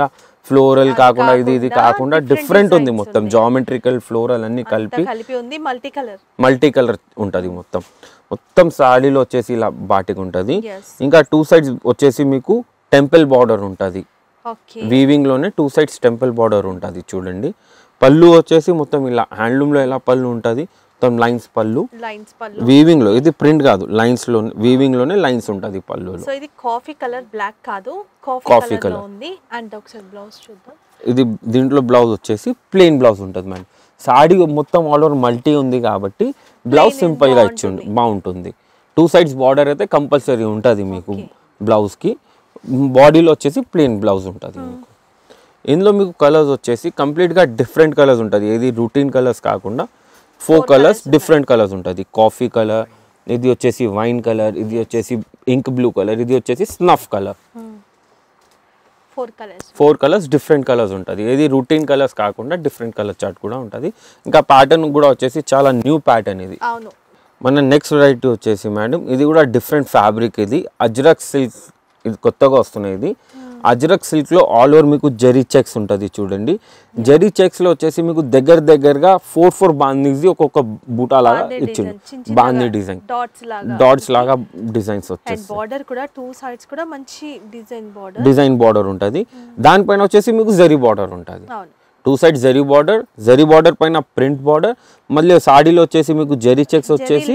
Speaker 1: గా ఫ్లోరల్ కాకుండా ఇది ఇది కాకుండా డిఫరెంట్ ఉంది మొత్తం జామెట్రికల్ ఫ్లోరల్ అన్ని కలిపి మల్టీ కలర్ మల్టీ కలర్ ఉంటుంది మొత్తం మొత్తం శారీలో వచ్చేసి ఇలా బాటిక్ ఉంటుంది ఇంకా టూ సైడ్స్ వచ్చేసి మీకు టెంపుల్ బార్డర్ ఉంటుంది వీవింగ్ లోనే టూ సైడ్స్ టెంపుల్ బార్డర్ ఉంటుంది చూడండి పళ్ళు వచ్చేసి మొత్తం ఇలా హ్యాండ్లూమ్ లో ఎలా పళ్ళు ఉంటుంది మొత్తం లైన్స్ పళ్ళు వీవింగ్ లో ఇది ప్రింట్ కాదు లైన్స్ లో వీవింగ్ లోనే లైన్స్ ఉంటుంది పళ్ళు
Speaker 2: కాఫీ కలర్ బ్లాక్ కాదు కాఫీ కలర్ ఉంది అండ్ ఒకసారి బ్లౌజ్ చూద్దాం
Speaker 1: ఇది దీంట్లో బ్లౌజ్ వచ్చేసి ప్లెయిన్ బ్లౌజ్ ఉంటుంది మ్యామ్ సాడీ మొత్తం ఆల్ ఓవర్ మల్టీ ఉంది కాబట్టి బ్లౌజ్ సింపుల్గా ఇచ్చిండు బాగుంటుంది టూ సైడ్స్ బార్డర్ అయితే కంపల్సరీ ఉంటుంది మీకు బ్లౌజ్కి బాడీలో వచ్చేసి ప్లెయిన్ బ్లౌజ్ ఉంటుంది మీకు ఇందులో మీకు కలర్స్ వచ్చేసి కంప్లీట్గా డిఫరెంట్ కలర్స్ ఉంటుంది ఏది రూటీన్ కలర్స్ కాకుండా ఫోర్ కలర్స్ డిఫరెంట్ కలర్స్ ఉంటుంది కాఫీ కలర్ ఇది వచ్చేసి వైన్ కలర్ ఇది వచ్చేసి ఇంక్ బ్లూ కలర్ ఇది వచ్చేసి snuff colour four colours four colours different colours ఉంటుంది ఏది రూటీన్ కలర్స్ కాకుండా డిఫరెంట్ కలర్ చార్ట్ కూడా ఉంటుంది ఇంకా ప్యాటర్న్ కూడా వచ్చేసి చాలా న్యూ ప్యాటర్న్ ఇది అవును మన నెక్స్ట్ వెరైటీ వచ్చేసి మేడం ఇది కూడా డిఫరెంట్ ఫ్యాబ్రిక్ ఇది అజ్రక్ సిల్క్ ఇది కొత్తగా వస్తున్నాయి ఇది hmm. అజ్రక్ సిల్క్లో ఆల్ ఓవర్ మీకు జరీ చెక్స్ ఉంటుంది చూడండి జరీ చెక్స్లో వచ్చేసి మీకు దగ్గర దగ్గరగా ఫోర్ ఫోర్ బాందింగ్స్ ఒక్కొక్క బూటా లాగా ఇచ్చిండు బాందీ డిజైన్ డాట్స్ లాగా డిజైన్స్ వచ్చేసి
Speaker 2: బార్డర్ కూడా టూ సైడ్స్ కూడా మంచి డిజైన్ బార్డర్
Speaker 1: డిజైన్ బార్డర్ ఉంటుంది hmm. దానిపైన వచ్చేసి మీకు జరీ బార్డర్ ఉంటుంది two side zari border zari border పైన ప్రింట్ బార్డర్ మళ్ళీ సాడీలో వచ్చేసి మీకు జరీ చెక్స్ వచ్చేసి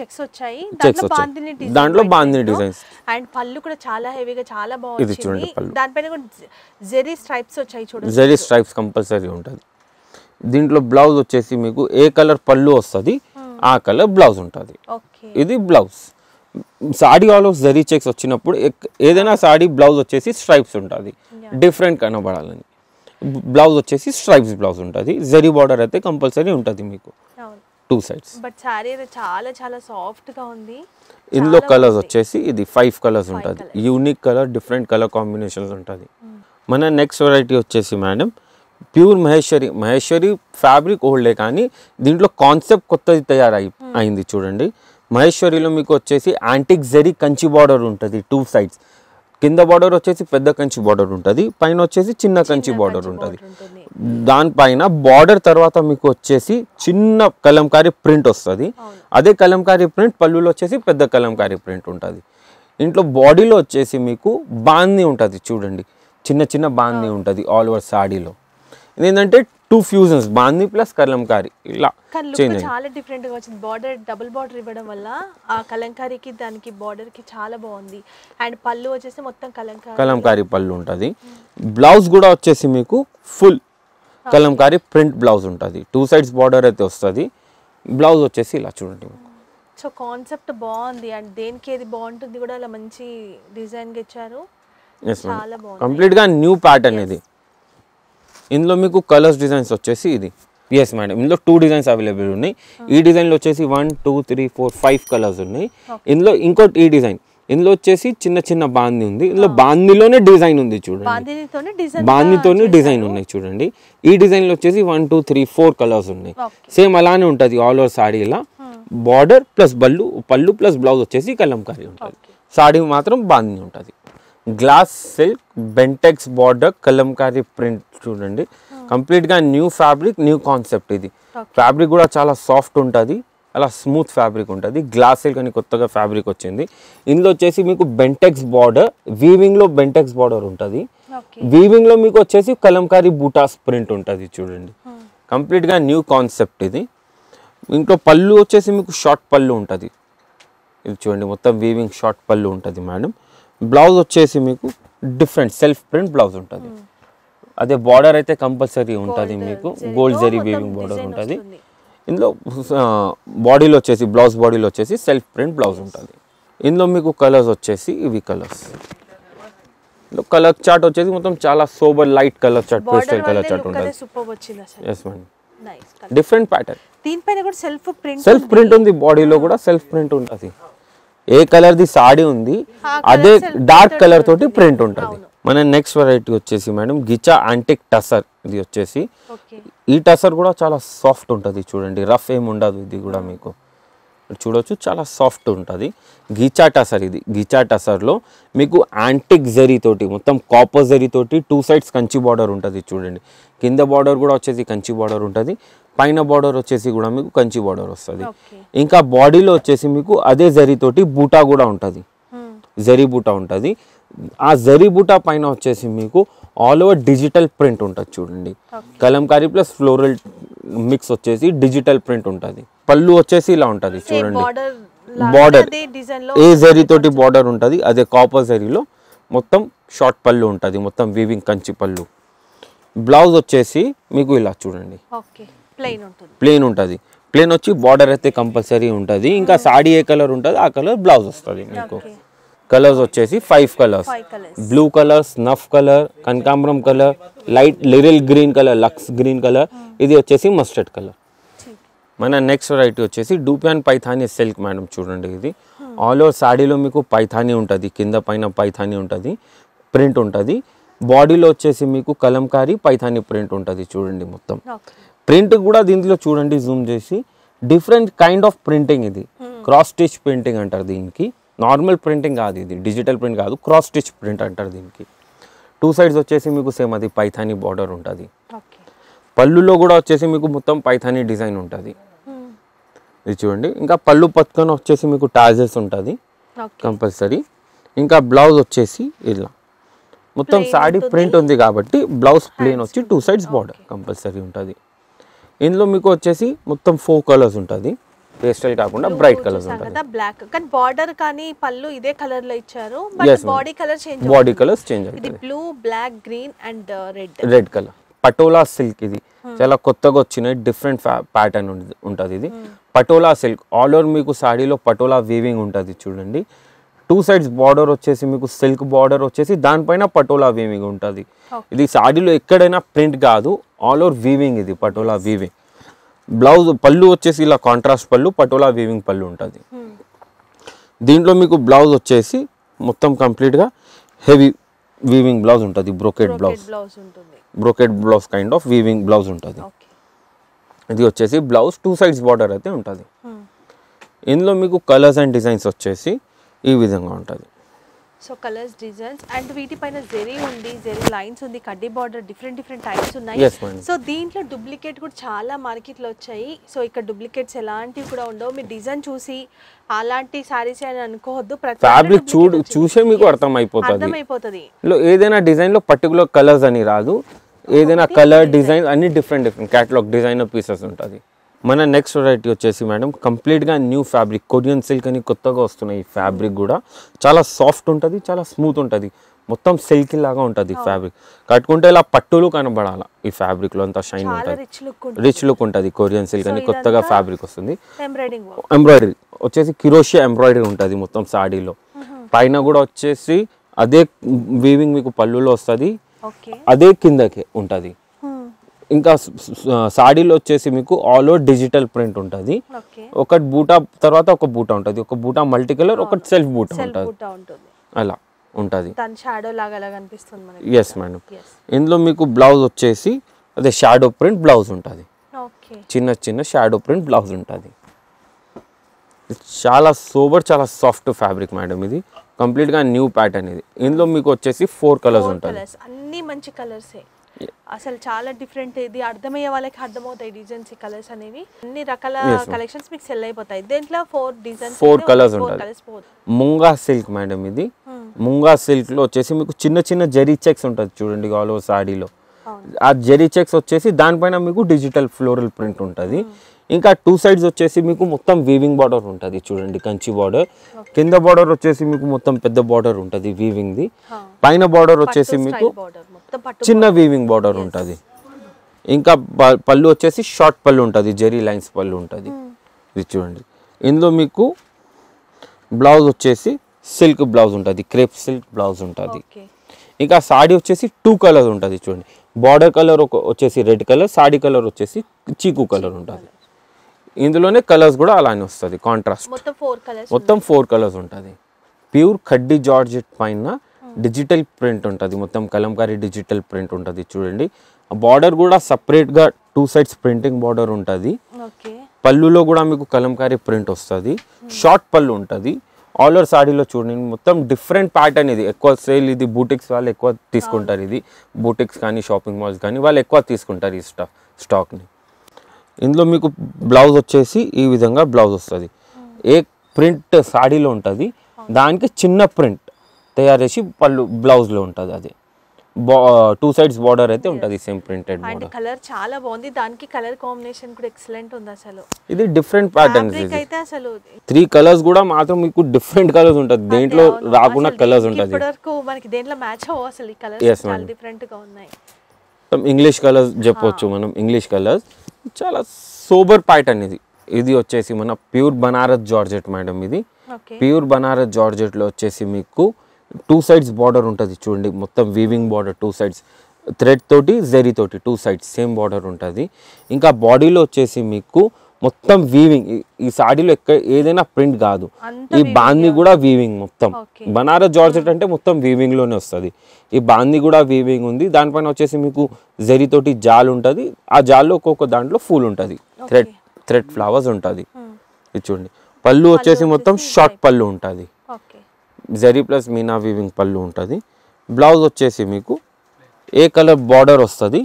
Speaker 2: చెక్స్ వచ్చాయి దాంట్లో
Speaker 1: బాంధిని డిజైన్స్
Speaker 2: అండ్ పళ్ళు కూడా చాలా హెవీగా చాలా బాగుంది చూడండి దానిపైన జరీ స్ట్రైప్స్ వచ్చాయి చూడండి
Speaker 1: స్ట్రైప్స్ కంపల్సరీ ఉంటుంది దీంట్లో బ్లౌజ్ వచ్చేసి మీకు ఏ కలర్ పళ్ళు వస్తుంది ఆ కలర్ బ్లౌజ్ ఉంటుంది ఇది బ్లౌజ్ సాడీ ఆలో జరీ చెక్స్ వచ్చినప్పుడు ఏదైనా సాడీ బ్లౌజ్ వచ్చేసి స్ట్రైప్స్ ఉంటుంది డిఫరెంట్ కనబడాలని బ్లౌజ్ వచ్చేసి స్ట్రైప్స్ బ్లౌజ్ ఉంటుంది జరీ బార్డర్ అయితే కంపల్సరీ ఉంటుంది మీకు టూ సైడ్స్
Speaker 2: బట్ చాలా చాలా సాఫ్ట్ గా ఉంది ఇందులో కలర్స్
Speaker 1: వచ్చేసి ఇది ఫైవ్ కలర్స్ ఉంటుంది unique colour different colour combinations ఉంటుంది మన నెక్స్ట్ వెరైటీ వచ్చేసి madam pure Maheshwari Maheshwari fabric ఓల్డే కానీ దీంట్లో కాన్సెప్ట్ కొత్తది తయారై hmm. అయింది చూడండి మహేశ్వరిలో మీకు వచ్చేసి యాంటిక్ జరీ కంచి బార్డర్ ఉంటుంది టూ సైడ్స్ కింద బార్డర్ వచ్చేసి పెద్ద కంచి బార్డర్ ఉంటుంది పైన వచ్చేసి చిన్న కంచి బార్డర్ ఉంటుంది దానిపైన బార్డర్ తర్వాత మీకు వచ్చేసి చిన్న కలంకారీ ప్రింట్ వస్తుంది అదే కలంకారీ ప్రింట్ పళ్ళులో వచ్చేసి పెద్ద కలంకారీ ప్రింట్ ఉంటుంది ఇంట్లో బాడీలో వచ్చేసి మీకు బాంది ఉంటుంది చూడండి చిన్న చిన్న బాంది ఉంటుంది ఆల్ ఓవర్ సాడీలో ఏంటంటే టూ ఫ్యూజన్స్ బాంది ప్లస్ కలంకారి ఇలా చేంజ్
Speaker 3: చాలా
Speaker 2: డిఫరెంట్ గా వచ్చింది బార్డర్ డబుల్ బార్డర్ ఇవ్వడం వల్ల ఆ కలంకారీకి దానికి బార్డర్ కి చాలా బాగుంది అండ్ పళ్ళు వచ్చేసి మొత్తం కలంకారి
Speaker 1: కలంకారీ పళ్ళు ఉంటుంది బ్లౌజ్ కూడా వచ్చేసి మీకు ఫుల్ కలంకారీ ప్రింట్ బ్లౌజ్ ఉంటుంది టూ సైడ్స్ బార్డర్ అయితే వస్తుంది బ్లౌజ్ వచ్చేసి ఇలా చూడండి
Speaker 2: సో కాన్సెప్ట్ బాగుంది అండ్ దేనికి ఏది బాగుంటుంది కూడా అలా మంచి డిజైన్గా ఇచ్చారు
Speaker 1: చాలా బాగుంది కంప్లీట్గా న్యూ ప్యాటర్న్ ఇది ఇందులో మీకు కలర్స్ డిజైన్స్ వచ్చేసి ఇది ఎస్ మేడం ఇందులో టూ డిజైన్స్ అవైలబుల్ ఉన్నాయి ఈ డిజైన్లో వచ్చేసి one two three four five colours ఉన్నాయి ఇందులో ఇంకోటి ఈ డిజైన్ ఇందులో వచ్చేసి చిన్న చిన్న బాంది ఉంది ఇందులో బాందిలోనే డిజైన్ ఉంది
Speaker 2: చూడండి బాందీతోనే
Speaker 1: డిజైన్ ఉన్నాయి చూడండి ఈ డిజైన్లో వచ్చేసి one two three four colours ఉన్నాయి సేమ్ అలానే ఉంటుంది ఆల్ ఓవర్ సాడీ ఇలా బార్డర్ ప్లస్ బళ్ళు పళ్ళు ప్లస్ బ్లౌజ్ వచ్చేసి కలంకారీ ఉంటుంది సాడీ మాత్రం బాంది ఉంటుంది glass silk Bentex border Kalamkari print చూడండి కంప్లీట్గా న్యూ ఫ్యాబ్రిక్ న్యూ కాన్సెప్ట్ ఇది ఫ్యాబ్రిక్ కూడా చాలా సాఫ్ట్ ఉంటుంది అలా స్మూత్ ఫ్యాబ్రిక్ ఉంటుంది గ్లాస్ సిల్క్ అని కొత్తగా ఫ్యాబ్రిక్ వచ్చింది ఇందులో వచ్చేసి మీకు బెంటెక్స్ బార్డర్ వీవింగ్లో బెంటెక్స్ బార్డర్ ఉంటుంది వీవింగ్లో మీకు వచ్చేసి కలంకారీ బూటాస్ ప్రింట్ ఉంటుంది చూడండి hmm. కంప్లీట్గా న్యూ కాన్సెప్ట్ ఇది ఇంట్లో పళ్ళు వచ్చేసి మీకు షార్ట్ పళ్ళు ఉంటుంది ఇది చూడండి మొత్తం వీవింగ్ షార్ట్ పళ్ళు ఉంటుంది మేడం బ్లౌజ్ వచ్చేసి మీకు డిఫరెంట్ సెల్ఫ్ ప్రింట్ బ్లౌజ్ ఉంటుంది అదే బార్డర్ అయితే కంపల్సరీ ఉంటుంది మీకు గోల్డ్ జరీ వేవింగ్ బార్డర్ ఉంటుంది ఇందులో బాడీలో వచ్చేసి బ్లౌజ్ బాడీలో వచ్చేసి సెల్ఫ్ ప్రింట్ బ్లౌజ్ ఉంటుంది ఇందులో మీకు కలర్స్ వచ్చేసి ఇవి కలర్స్ కలర్ చాట్ వచ్చేసి మొత్తం చాలా sober light colour chart pastel colour chart ఉంటుంది డిఫరెంట్ ప్యాటర్న్
Speaker 2: దీనిపైన సెల్ఫ్
Speaker 1: సెల్ఫ్ ప్రింట్ ఉంది బాడీలో కూడా సెల్ఫ్ ప్రింట్ ఉంటుంది ఏ కలర్ ది సాడీ ఉంది అదే డార్క్ కలర్ తోటి ప్రింట్ ఉంటుంది మన నెక్స్ట్ వెరైటీ వచ్చేసి మేడం గిచా యాంటిక్ టసర్ ఇది వచ్చేసి ఈ టసర్ కూడా చాలా సాఫ్ట్ ఉంటుంది చూడండి రఫ్ ఏమి ఉండదు ఇది కూడా మీకు చూడవచ్చు చాలా సాఫ్ట్ ఉంటుంది గీచా టసర్ ఇది గీచా టసర్లో మీకు యాంటిక్ జరీ తోటి మొత్తం కాపర్ జరీ తోటి టూ సైడ్స్ కంచి బార్డర్ ఉంటుంది చూడండి కింద బార్డర్ కూడా వచ్చేసి కంచి బార్డర్ ఉంటుంది పైన బార్డర్ వచ్చేసి కూడా మీకు కంచి బార్డర్ వస్తుంది ఇంకా బాడీలో వచ్చేసి మీకు అదే జరీతోటి బూటా కూడా ఉంటుంది జరి hmm. బూటా ఉంటుంది ఆ జరి బూటా పైన వచ్చేసి మీకు ఆల్ ఓవర్ డిజిటల్ ప్రింట్ ఉంటుంది చూడండి కలంకారీ ప్లస్ ఫ్లోరల్ మిక్స్ వచ్చేసి డిజిటల్ ప్రింట్ ఉంటుంది పళ్ళు వచ్చేసి ఇలా ఉంటుంది చూడండి
Speaker 3: బార్డర్ ఏ
Speaker 1: తోటి బార్డర్ ఉంటుంది అదే కాపర్ జరీలో మొత్తం షార్ట్ పళ్ళు ఉంటుంది మొత్తం వీవింగ్ కంచి పళ్ళు బ్లౌజ్ వచ్చేసి మీకు ఇలా చూడండి ప్లెయిన్ ఉంటుంది ప్లెయిన్ ఉంటుంది ప్లెయిన్ వచ్చి బార్డర్ అయితే కంపల్సరీ ఉంటుంది ఇంకా hmm. సాడీ ఏ కలర్ ఉంటుంది ఆ కలర్ బ్లౌజ్ వస్తుంది మీకు కలర్స్ వచ్చేసి five colours blue colour snuff colour కనకాంబరం colour light Liril green colour Lux green colour ఇది వచ్చేసి మస్టర్డ్ కలర్ మన నెక్స్ట్ వెరైటీ వచ్చేసి డూప్యాన్ పైథానీ సిల్క్ మేడం చూడండి ఇది ఆల్ hmm. ఓవర్ సాడీలో మీకు పైథానీ ఉంటుంది కింద పైన పైథానీ ఉంటుంది ప్రింట్ ఉంటుంది బాడీలో వచ్చేసి మీకు కలంకారీ పైథానీ ప్రింట్ ఉంటుంది చూడండి మొత్తం ప్రింట్ కూడా దీంట్లో చూడండి జూమ్ చేసి డిఫరెంట్ కైండ్ ఆఫ్ ప్రింటింగ్ ఇది క్రాస్ స్టిచ్ ప్రింటింగ్ అంటారు దీనికి నార్మల్ ప్రింటింగ్ కాదు ఇది డిజిటల్ ప్రింట్ కాదు క్రాస్ స్టిచ్ ప్రింట్ అంటారు దీనికి టూ సైడ్స్ వచ్చేసి మీకు సేమ్ అది పైథానీ బార్డర్ ఉంటుంది పళ్ళులో కూడా వచ్చేసి మీకు మొత్తం పైథానీ డిజైన్ ఉంటుంది ఇది చూడండి ఇంకా పళ్ళు పక్కన వచ్చేసి మీకు టాజెస్ ఉంటుంది కంపల్సరీ ఇంకా బ్లౌజ్ వచ్చేసి ఇలా మొత్తం సాడీ ప్రింట్ ఉంది కాబట్టి బ్లౌజ్ ప్లేన్ వచ్చి టూ సైడ్స్ బార్డర్ కంపల్సరీ ఉంటుంది ఇందులో మీకు వచ్చేసి మొత్తం ఫోర్ కలర్స్ ఉంటుంది పేస్టల్ కాకుండా బ్రైట్ కలర్స్ ఉంటాయి
Speaker 2: బ్లాక్ కానీ బార్డర్ కానీ పళ్ళు ఇదే కలర్ లో ఇచ్చారు body colour change body
Speaker 1: colours change అవుతుంది
Speaker 2: blue black green
Speaker 1: and red red colour Patola silk ఇది uh, hmm. చాలా కొత్తగా వచ్చిన డిఫరెంట్ ప్యాటర్న్ ఉంటుంది ఇది పటోలా సిల్క్ ఆల్ ఓవర్ మీకు సాడీలో పటోలా వీవింగ్ ఉంటుంది చూడండి టూ సైడ్స్ బార్డర్ వచ్చేసి మీకు సిల్క్ బార్డర్ వచ్చేసి దానిపైన పటోలా వీవింగ్ ఉంటుంది ఇది సాడీలో ఎక్కడైనా ప్రింట్ కాదు ఆల్ ఓవర్ వీవింగ్ ఇది పటోలా వీవింగ్ బ్లౌజ్ పళ్ళు వచ్చేసి ఇలా కాంట్రాస్ట్ పళ్ళు పటోలా వీవింగ్ పళ్ళు ఉంటుంది hmm. దీంట్లో మీకు బ్లౌజ్ వచ్చేసి మొత్తం కంప్లీట్గా హెవీ వీవింగ్ బ్లౌజ్ ఉంటుంది brocade blouse brocade blouse kind of weaving blouse ఉంటుంది ఇది వచ్చేసి బ్లౌజ్ టూ సైడ్స్ బార్డర్ అయితే ఉంటుంది hmm. ఇందులో మీకు కలర్స్ అండ్ డిజైన్స్ వచ్చేసి ఈ విధంగా ఉంటుంది
Speaker 2: సో కలర్స్ డిజైన్స్ అండ్ వీటిపైన జెరీ ఉంది జెరీ లైన్స్ ఉంది kaddi border different different types ఉన్నాయి సో దీంట్లో డూప్లికేట్ కూడా చాలా మార్కెట్లో వచ్చాయి సో ఇక్కడ డూప్లికేట్స్ ఎలాంటివి కూడా ఉండవు మీరు డిజైన్ చూసి అలాంటి సారీస్ అని అనుకోవద్దు ఫ్యాబ్రిక్
Speaker 1: చూడు చూసే మీకు అర్థమైపోతుంది
Speaker 3: అర్థమైపోతుంది
Speaker 1: ఏదైనా డిజైన్ లో పర్టికులర్ కలర్స్ అని రాదు ఏదైనా కలర్ డిజైన్ అన్ని different different catalogue design pieces ఉంటుంది మన నెక్స్ట్ వెరైటీ వచ్చేసి మేడం కంప్లీట్గా న్యూ ఫ్యాబ్రిక్ కొరియన్ సిల్క్ అని కొత్తగా వస్తున్నాయి ఈ ఫ్యాబ్రిక్ కూడా చాలా సాఫ్ట్ ఉంటుంది చాలా స్మూత్ ఉంటుంది మొత్తం సిల్క్ లాగా ఉంటుంది ఫ్యాబ్రిక్ కట్టుకుంటే ఇలా పట్టులు కనబడాల ఈ ఫ్యాబ్రిక్లో అంతా షైన్ ఉంటుంది రిచ్ లుక్ ఉంటుంది కొరియన్ సిల్క్ అని కొత్తగా ఫ్యాబ్రిక్ వస్తుంది ఎంబ్రాయిడరీ వచ్చేసి కిరోషియా ఎంబ్రాయిడరీ ఉంటుంది మొత్తం సాడీలో పైన కూడా వచ్చేసి అదే వీవింగ్ మీకు పళ్ళులో వస్తుంది అదే కిందకే ఉంటుంది ఇంకా సాడీలో వచ్చేసి మీకు ఆల్ ఓవర్ డిజిటల్ ప్రింట్ ఉంటుంది ఒకటి బూటా తర్వాత ఒక బూటా ఉంటుంది ఒక బూటా మల్టీ కలర్ ఒకటి సెల్ఫ్ బూటా ఉంటుంది అలా ఉంటుంది ఎస్ మేడం ఇందులో మీకు బ్లౌజ్ వచ్చేసి అదే షాడో ప్రింట్ బ్లౌజ్ ఉంటుంది చిన్న చిన్న షాడో ప్రింట్ బ్లౌజ్ ఉంటుంది చాలా సూపర్ చాలా సాఫ్ట్ ఫ్యాబ్రిక్ మేడం ఇది కంప్లీట్గా న్యూ ప్యాటర్న్ ఇది ఇందులో మీకు వచ్చేసి ఫోర్ కలర్స్ ఉంటాయి
Speaker 2: అన్ని మంచి కలర్సే అసలు చాలా డిఫరెంట్ ఇది అర్థమయ్యే వాళ్ళకి అర్థమవుతాయి డిజైన్స్ కలర్స్ అనేవి అన్ని రకాల కలెక్షన్స్ మీకు సెల్ అయిపోతాయి దేంట్లో ఫోర్ డిజైన్ ఫోర్ కలర్స్ ఉంటాయి
Speaker 1: ముంగా సిల్క్ మేడం ఇది hmm. ముంగా సిల్క్ లో వచ్చేసి మీకు చిన్న చిన్న జరీ చెక్స్ ఉంటుంది చూడండి ఆల్ ఓవర్ సాడీలో ఆ జెరీ చెక్స్ వచ్చేసి దానిపైన మీకు డిజిటల్ ఫ్లోరల్ ప్రింట్ ఉంటుంది ఇంకా టూ సైడ్స్ వచ్చేసి మీకు మొత్తం వీవింగ్ బార్డర్ ఉంటుంది చూడండి కంచి బార్డర్ కింద బార్డర్ వచ్చేసి మీకు మొత్తం పెద్ద బార్డర్ ఉంటుంది వీవింగ్ది పైన బార్డర్ వచ్చేసి మీకు చిన్న వీవింగ్ బార్డర్ ఉంటుంది ఇంకా పళ్ళు వచ్చేసి షార్ట్ పళ్ళు ఉంటుంది జెరీ లైన్స్ పళ్ళు ఉంటుంది hmm. ఇది చూడండి ఇందులో మీకు బ్లౌజ్ వచ్చేసి సిల్క్ బ్లౌజ్ ఉంటుంది క్రేప్ సిల్క్ బ్లౌజ్ ఉంటుంది ఇంకా సాడీ వచ్చేసి టూ కలర్ ఉంటుంది చూడండి బార్డర్ కలర్ ఒక వచ్చేసి రెడ్ కలర్ సాడీ కలర్ వచ్చేసి చీకు కలర్ ఉంటుంది ఇందులోనే కలర్స్ కూడా అలానే వస్తుంది కాంట్రాస్ట్ మొత్తం ఫోర్ కలర్స్ ఉంటుంది ప్యూర్ కడ్డీ జార్జెట్ పైన డిజిటల్ ప్రింట్ ఉంటుంది మొత్తం కలంకారీ డిజిటల్ ప్రింట్ ఉంటుంది చూడండి బార్డర్ కూడా సపరేట్గా టూ సైడ్స్ ప్రింటింగ్ బార్డర్ ఉంటుంది పళ్ళులో కూడా మీకు కలంకారీ ప్రింట్ వస్తుంది షార్ట్ పళ్ళు ఉంటుంది ఆల్ ఓవర్ సాడీలో చూడండి మొత్తం డిఫరెంట్ ప్యాటర్న్ ఇది ఎక్కువ సేల్ ఇది బూటిక్స్ వాళ్ళు ఎక్కువ తీసుకుంటారు ఇది బూటిక్స్ కానీ షాపింగ్ మాల్స్ కానీ వాళ్ళు ఎక్కువ తీసుకుంటారు ఈ స్టా స్టాక్ని ఇందులో మీకు బ్లౌజ్ వచ్చేసి ఈ విధంగా బ్లౌజ్ వస్తుంది ఏ ప్రింట్ సాడీలో ఉంటుంది దానికి చిన్న ప్రింట్ తయారు చేసి పళ్ళు బ్లౌజ్లో ఉంటుంది అది టూ సైడ్స్ బార్డర్ అయితే ఉంటుంది సేమ్ ప్రింటెడ్ బార్డర్
Speaker 2: కలర్ చాలా బాగుంది దానికి కలర్ కాంబినేషన్ కూడా ఎక్సలెంట్ ఉంది అసలు
Speaker 1: ఇది డిఫరెంట్ ప్యాటర్న్ అయితే అసలు త్రీ కలర్స్ కూడా మాత్రం మీకు డిఫరెంట్ కలర్స్ ఉంటుంది దేంట్లో రాకుండా కలర్స్ ఉంటుంది
Speaker 2: మనకి దేంట్లో మ్యాచ్ అవ్వ అసలు ఈ కలర్స్ చాలా డిఫరెంట్ గా ఉన్నాయి
Speaker 1: ఇంగ్లీష్ కలర్స్ చెప్పొచ్చు మనం ఇంగ్లీష్ కలర్స్ చాలా సూపర్ ప్యాటర్న్ ఇది ఇది వచ్చేసి మన ప్యూర్ బనారస్ జార్జెట్ మేడం ఇది ప్యూర్ బనారస్ జార్జెట్లో వచ్చేసి మీకు టూ సైడ్స్ బార్డర్ ఉంటుంది చూడండి మొత్తం weaving border two sides thread తోటి జెరీ తోటి టూ సైడ్స్ సేమ్ బార్డర్ ఉంటుంది ఇంకా బాడీలో వచ్చేసి మీకు మొత్తం వీవింగ్ ఈ సాడీలో ఎక్కడ ఏదైనా ప్రింట్ కాదు ఈ బాంది కూడా వీవింగ్ మొత్తం బనారస్ జార్జెట్ అంటే మొత్తం వీవింగ్ లోనే వస్తుంది ఈ బాంది కూడా వీవింగ్ ఉంది దానిపైన వచ్చేసి మీకు జరితోటి జాల్ ఉంటుంది ఆ జాల్లో ఒక్కొక్క దాంట్లో ఫూల్ ఉంటుంది థ్రెడ్ థ్రెడ్ ఫ్లవర్స్ ఉంటుంది ఇది చూడండి పళ్ళు వచ్చేసి మొత్తం షార్ట్ పళ్ళు ఉంటుంది జరి ప్లస్ మీనా వీవింగ్ పళ్ళు ఉంటుంది బ్లౌజ్ వచ్చేసి మీకు ఏ కలర్ బార్డర్ వస్తుంది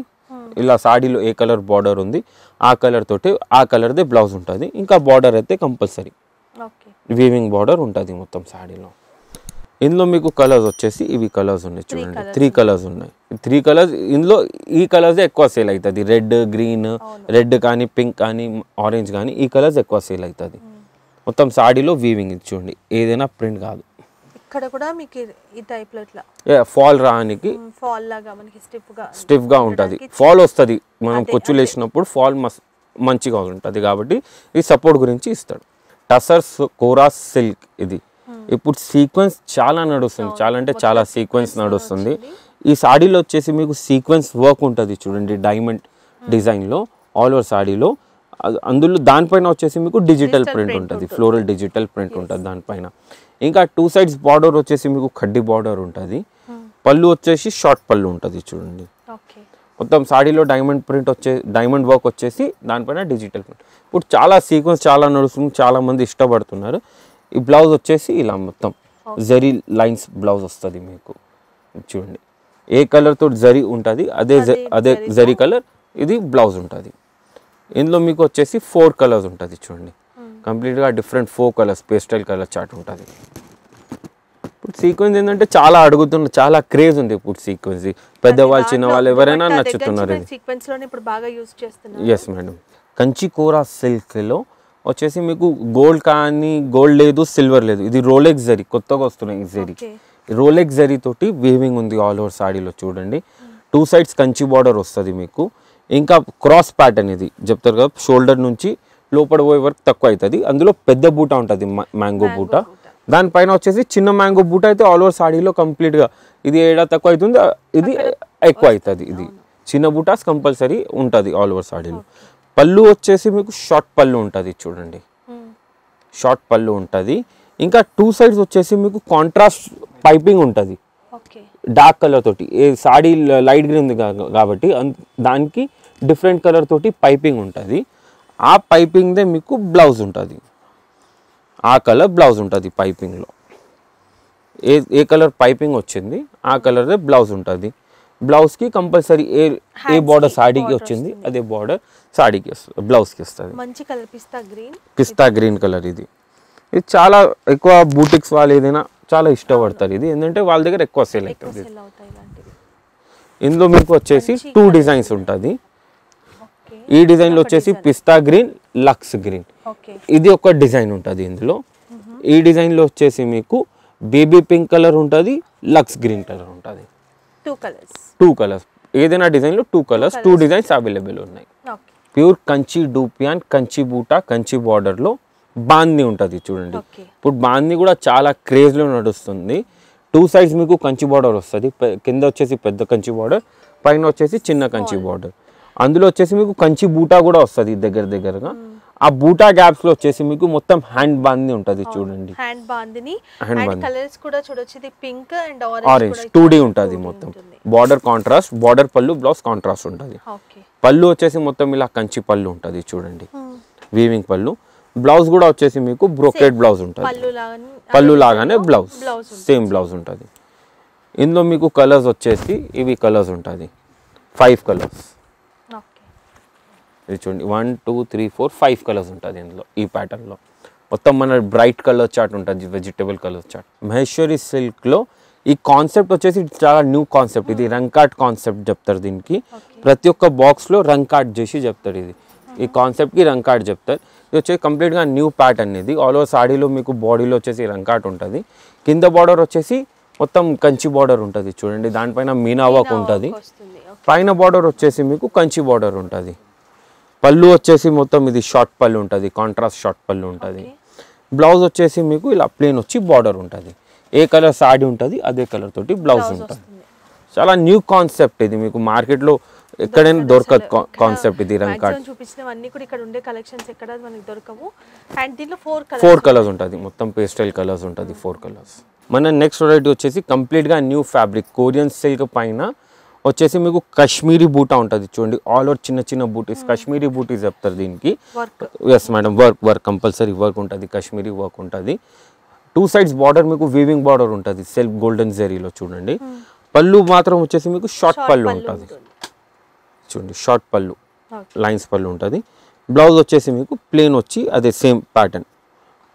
Speaker 1: ఇలా సాడీలో ఏ కలర్ బార్డర్ ఉంది ఆ కలర్ తోటి ఆ కలర్ది బ్లౌజ్ ఉంటుంది ఇంకా బార్డర్ అయితే కంపల్సరీ వీవింగ్ బార్డర్ ఉంటుంది మొత్తం శాడీలో ఇందులో మీకు కలర్స్ వచ్చేసి ఇవి కలర్స్ ఉన్నాయి చూడండి త్రీ కలర్స్ ఉన్నాయి త్రీ కలర్స్ ఇందులో ఈ కలర్స్ ఎక్కువ సేల్ అవుతుంది రెడ్ గ్రీన్ రెడ్ కానీ పింక్ కానీ ఆరెంజ్ కానీ ఈ కలర్స్ ఎక్కువ సేల్ అవుతుంది hmm. మొత్తం సాడీలో వీవింగ్ చూడండి ఏదైనా ప్రింట్ కాదు
Speaker 2: ఇక్కడ కూడా మీకు ఈ టైప్ లో ఇట్లా
Speaker 1: ఫాల్ రానికి
Speaker 2: ఫాల్ లాగా మనకి స్టిఫ్ గా
Speaker 1: స్టిఫ్ గా ఉంటది ఫాల్ వస్తుంది మనం కొచ్చులు వేసినప్పుడు ఫాల్ మంచిగా ఉంటుంది కాబట్టి ఈ సపోర్ట్ గురించి ఇస్తాడు టసర్స్ కోరా సిల్క్ ఇది ఇప్పుడు సీక్వెన్స్ చాలా నడుస్తుంది చాలా అంటే చాలా సీక్వెన్స్ నడుస్తుంది ఈ సాడీలో వచ్చేసి మీకు సీక్వెన్స్ వర్క్ ఉంటుంది చూడండి డైమండ్ డిజైన్లో ఆల్ ఓవర్ సాడీలో అందులో దానిపైన వచ్చేసి మీకు డిజిటల్ ప్రింట్ ఉంటుంది ఫ్లోరల్ డిజిటల్ ప్రింట్ ఉంటుంది దానిపైన ఇంకా టూ సైడ్స్ బార్డర్ వచ్చేసి మీకు ఖడ్డీ బార్డర్ ఉంటుంది hmm. పళ్ళు వచ్చేసి షార్ట్ పళ్ళు ఉంటుంది చూడండి మొత్తం సాడీలో డైమండ్ ప్రింట్ వచ్చే డైమండ్ వర్క్ వచ్చేసి దానిపైన డిజిటల్ ప్రింట్ ఇప్పుడు చాలా సీక్వెన్స్ చాలా నడుస్తుంది చాలా మంది ఇష్టపడుతున్నారు ఈ బ్లౌజ్ వచ్చేసి ఇలా మొత్తం జరీ లైన్స్ బ్లౌజ్ వస్తుంది మీకు చూడండి ఏ కలర్తో జరీ ఉంటుంది అదే అదే జరీ కలర్ ఇది బ్లౌజ్ ఉంటుంది ఇందులో మీకు వచ్చేసి ఫోర్ కలర్స్ ఉంటుంది చూడండి కంప్లీట్గా different four colours pastel colour chart ఉంటుంది ఇప్పుడు సీక్వెన్స్ ఏంటంటే చాలా అడుగుతున్న చాలా క్రేజ్ ఉంది ఇప్పుడు సీక్వెన్స్ పెద్దవాళ్ళు చిన్నవాళ్ళు ఎవరైనా నచ్చుతున్నారు ఎస్ మేడం కంచికూర సిల్క్లో వచ్చేసి మీకు గోల్డ్ కానీ గోల్డ్ లేదు సిల్వర్ లేదు ఇది రోలెక్ జరీ కొత్తగా వస్తున్నాయి జరీ రోలెక్స్ జరీ తోటి వీవింగ్ ఉంది ఆల్ ఓవర్ సాడీలో చూడండి two hmm. Sides Kanchi border వస్తుంది మీకు ఇంకా క్రాస్ ప్యాటర్న్ ఇది చెప్తారు కదా షోల్డర్ నుంచి లోపల పోయే వరకు తక్కువ అవుతుంది అందులో పెద్ద బూట ఉంటుంది మ్యాంగో బూట దానిపైన వచ్చేసి చిన్న మ్యాంగో బూట అయితే ఆల్ ఓవర్ సాడీలో కంప్లీట్గా ఇది ఏడా తక్కువ అవుతుంది ఇది ఎక్కువ అవుతుంది ఇది చిన్న బూటాస్ కంపల్సరీ ఉంటుంది ఆల్ ఓవర్ సాడీలో పళ్ళు వచ్చేసి మీకు షార్ట్ పళ్ళు ఉంటుంది చూడండి షార్ట్ పళ్ళు ఉంటుంది ఇంకా టూ సైడ్స్ వచ్చేసి మీకు కాంట్రాస్ట్ పైపింగ్ ఉంటుంది డార్క్ కలర్ తోటి సాడీ లైట్ గ్రీన్ ఉంది కాబట్టి దానికి డిఫరెంట్ కలర్ తోటి పైపింగ్ ఉంటుంది ఆ పైపింగ్దే మీకు బ్లౌజ్ ఉంటుంది ఆ కలర్ బ్లౌజ్ ఉంటుంది పైపింగ్లో ఏ ఏ కలర్ పైపింగ్ వచ్చింది ఆ కలర్దే బ్లౌజ్ ఉంటుంది బ్లౌజ్కి కంపల్సరీ ఏ ఏ బార్డర్ సాడీకి వచ్చింది అదే బార్డర్ సాడీకి వస్తుంది బ్లౌజ్కి వస్తుంది
Speaker 2: మంచి colour pista green
Speaker 1: pista green colour ఇది ఇది చాలా ఎక్కువ బూటిక్స్ వాళ్ళు ఏదైనా చాలా ఇష్టపడతారు ఇది ఏంటంటే వాళ్ళ దగ్గర ఎక్కువ సేల్ అవుతుంది ఇందులో మీకు వచ్చేసి టూ డిజైన్స్ ఉంటుంది ఈ డిజైన్లో వచ్చేసి పిస్తా గ్రీన్ లక్స్ గ్రీన్ ఇది ఒక డిజైన్ ఉంటుంది ఇందులో ఈ డిజైన్లో వచ్చేసి మీకు బేబీ పింక్ కలర్ ఉంటుంది లక్స్ గ్రీన్ కలర్ ఉంటుంది టూ కలర్స్ టూ కలర్స్ ఏదైనా డిజైన్లో two colours two designs available ఉన్నాయి ప్యూర్ కంచి డూపియాన్ కంచి బూటా కంచి బార్డర్లో బాందీ ఉంటుంది చూడండి ఇప్పుడు బాందీ కూడా చాలా క్రేజ్లో నడుస్తుంది టూ సైడ్స్ మీకు కంచి బార్డర్ వస్తుంది కింద వచ్చేసి పెద్ద కంచి బార్డర్ పైన వచ్చేసి చిన్న కంచి బార్డర్ అందులో వచ్చేసి మీకు కంచి బూటా కూడా వస్తుంది దగ్గర దగ్గరగా ఆ బూటా గ్యాప్స్ లో వచ్చేసి మీకు మొత్తం హ్యాండ్ బాంది ఉంటుంది చూడండి
Speaker 2: హ్యాండ్ బాందిని కలర్స్ కూడా చూడొచ్చు ఇది పింక్ అండ్ ఆరెంజ్ టూ
Speaker 1: డీ ఉంటుంది మొత్తం border contrast border pallu blouse contrast ఉంటుంది పళ్ళు వచ్చేసి మొత్తం ఇలా కంచి పళ్ళు ఉంటుంది చూడండి వీవింగ్ పళ్ళు బ్లౌజ్ కూడా వచ్చేసి మీకు బ్రోకెడ్ బ్లౌజ్ ఉంటుంది పళ్ళు లాగానే బ్లౌజ్ సేమ్ బ్లౌజ్ ఉంటుంది ఇందులో మీకు కలర్స్ వచ్చేసి ఇవి కలర్స్ ఉంటుంది ఫైవ్ కలర్స్ ఇది చూడండి one two three four five colours ఉంటుంది ఇందులో ఈ ప్యాటర్న్లో మొత్తం మన బ్రైట్ కలర్ చాట్ ఉంటుంది వెజిటబుల్ కలర్ చాట్ మహేశ్వరి సిల్క్లో ఈ కాన్సెప్ట్ వచ్చేసి చాలా న్యూ కాన్సెప్ట్ ఇది రంగ్ hmm. కాన్సెప్ట్ చెప్తారు దీనికి ప్రతి ఒక్క బాక్స్లో రంగ్ చేసి చెప్తారు ఇది ఈ కాన్సెప్ట్కి రంకాట్ చెప్తారు ఇది వచ్చి కంప్లీట్గా న్యూ ప్యాట్ అనేది ఆల్ ఓవర్ సాడీలో మీకు బాడీలో వచ్చేసి రంకాట్ ఉంటుంది కింద బార్డర్ వచ్చేసి మొత్తం కంచి బార్డర్ ఉంటుంది చూడండి దానిపైన మీనా ఉంటుంది పైన బార్డర్ వచ్చేసి మీకు కంచి బార్డర్ ఉంటుంది పళ్ళు వచ్చేసి మొత్తం ఇది షార్ట్ పళ్ళు ఉంటుంది కాంట్రాస్ట్ షార్ట్ పళ్ళు ఉంటుంది బ్లౌజ్ వచ్చేసి మీకు ఇలా ప్లేన్ వచ్చి బార్డర్ ఉంటుంది ఏ కలర్ సాడీ ఉంటుంది అదే కలర్ తోటి బ్లౌజ్ ఉంటుంది చాలా న్యూ కాన్సెప్ట్ ఇది మీకు మార్కెట్లో ఎక్కడైనా దొరకదు కాన్సెప్ట్ ఇది రంకాట్
Speaker 2: చూపించినవన్నీ కూడా ఇక్కడ ఉండే కలెక్షన్స్ ఎక్కడ మనకి దొరకవు అండ్ దీంట్లో ఫోర్ కలర్స్ ఫోర్
Speaker 1: కలర్స్ ఉంటుంది మొత్తం పేస్టైల్ కలర్స్ ఉంటుంది ఫోర్ కలర్స్ మన నెక్స్ట్ వెరైటీ వచ్చేసి కంప్లీట్గా న్యూ ఫ్యాబ్రిక్ కొరియన్ సిల్క్ పైన వచ్చేసి మీకు కశ్మీరీ బూటా ఉంటుంది చూడండి ఆల్ ఓవర్ చిన్న చిన్న బూటీస్ కశ్మీరీ బూటీస్ చెప్తారు దీనికి yes madam work work compulsory work ఉంటుంది కశ్మీరీ వర్క్ ఉంటుంది టూ సైడ్స్ బార్డర్ మీకు వీవింగ్ బార్డర్ ఉంటుంది సెల్ఫ్ గోల్డెన్ జెరీలో చూడండి hmm. పళ్ళు మాత్రం వచ్చేసి మీకు షార్ట్ పళ్ళు ఉంటుంది చూడండి షార్ట్ పళ్ళు లైన్స్ పళ్ళు ఉంటుంది బ్లౌజ్ వచ్చేసి మీకు ప్లేన్ వచ్చి అదే same pattern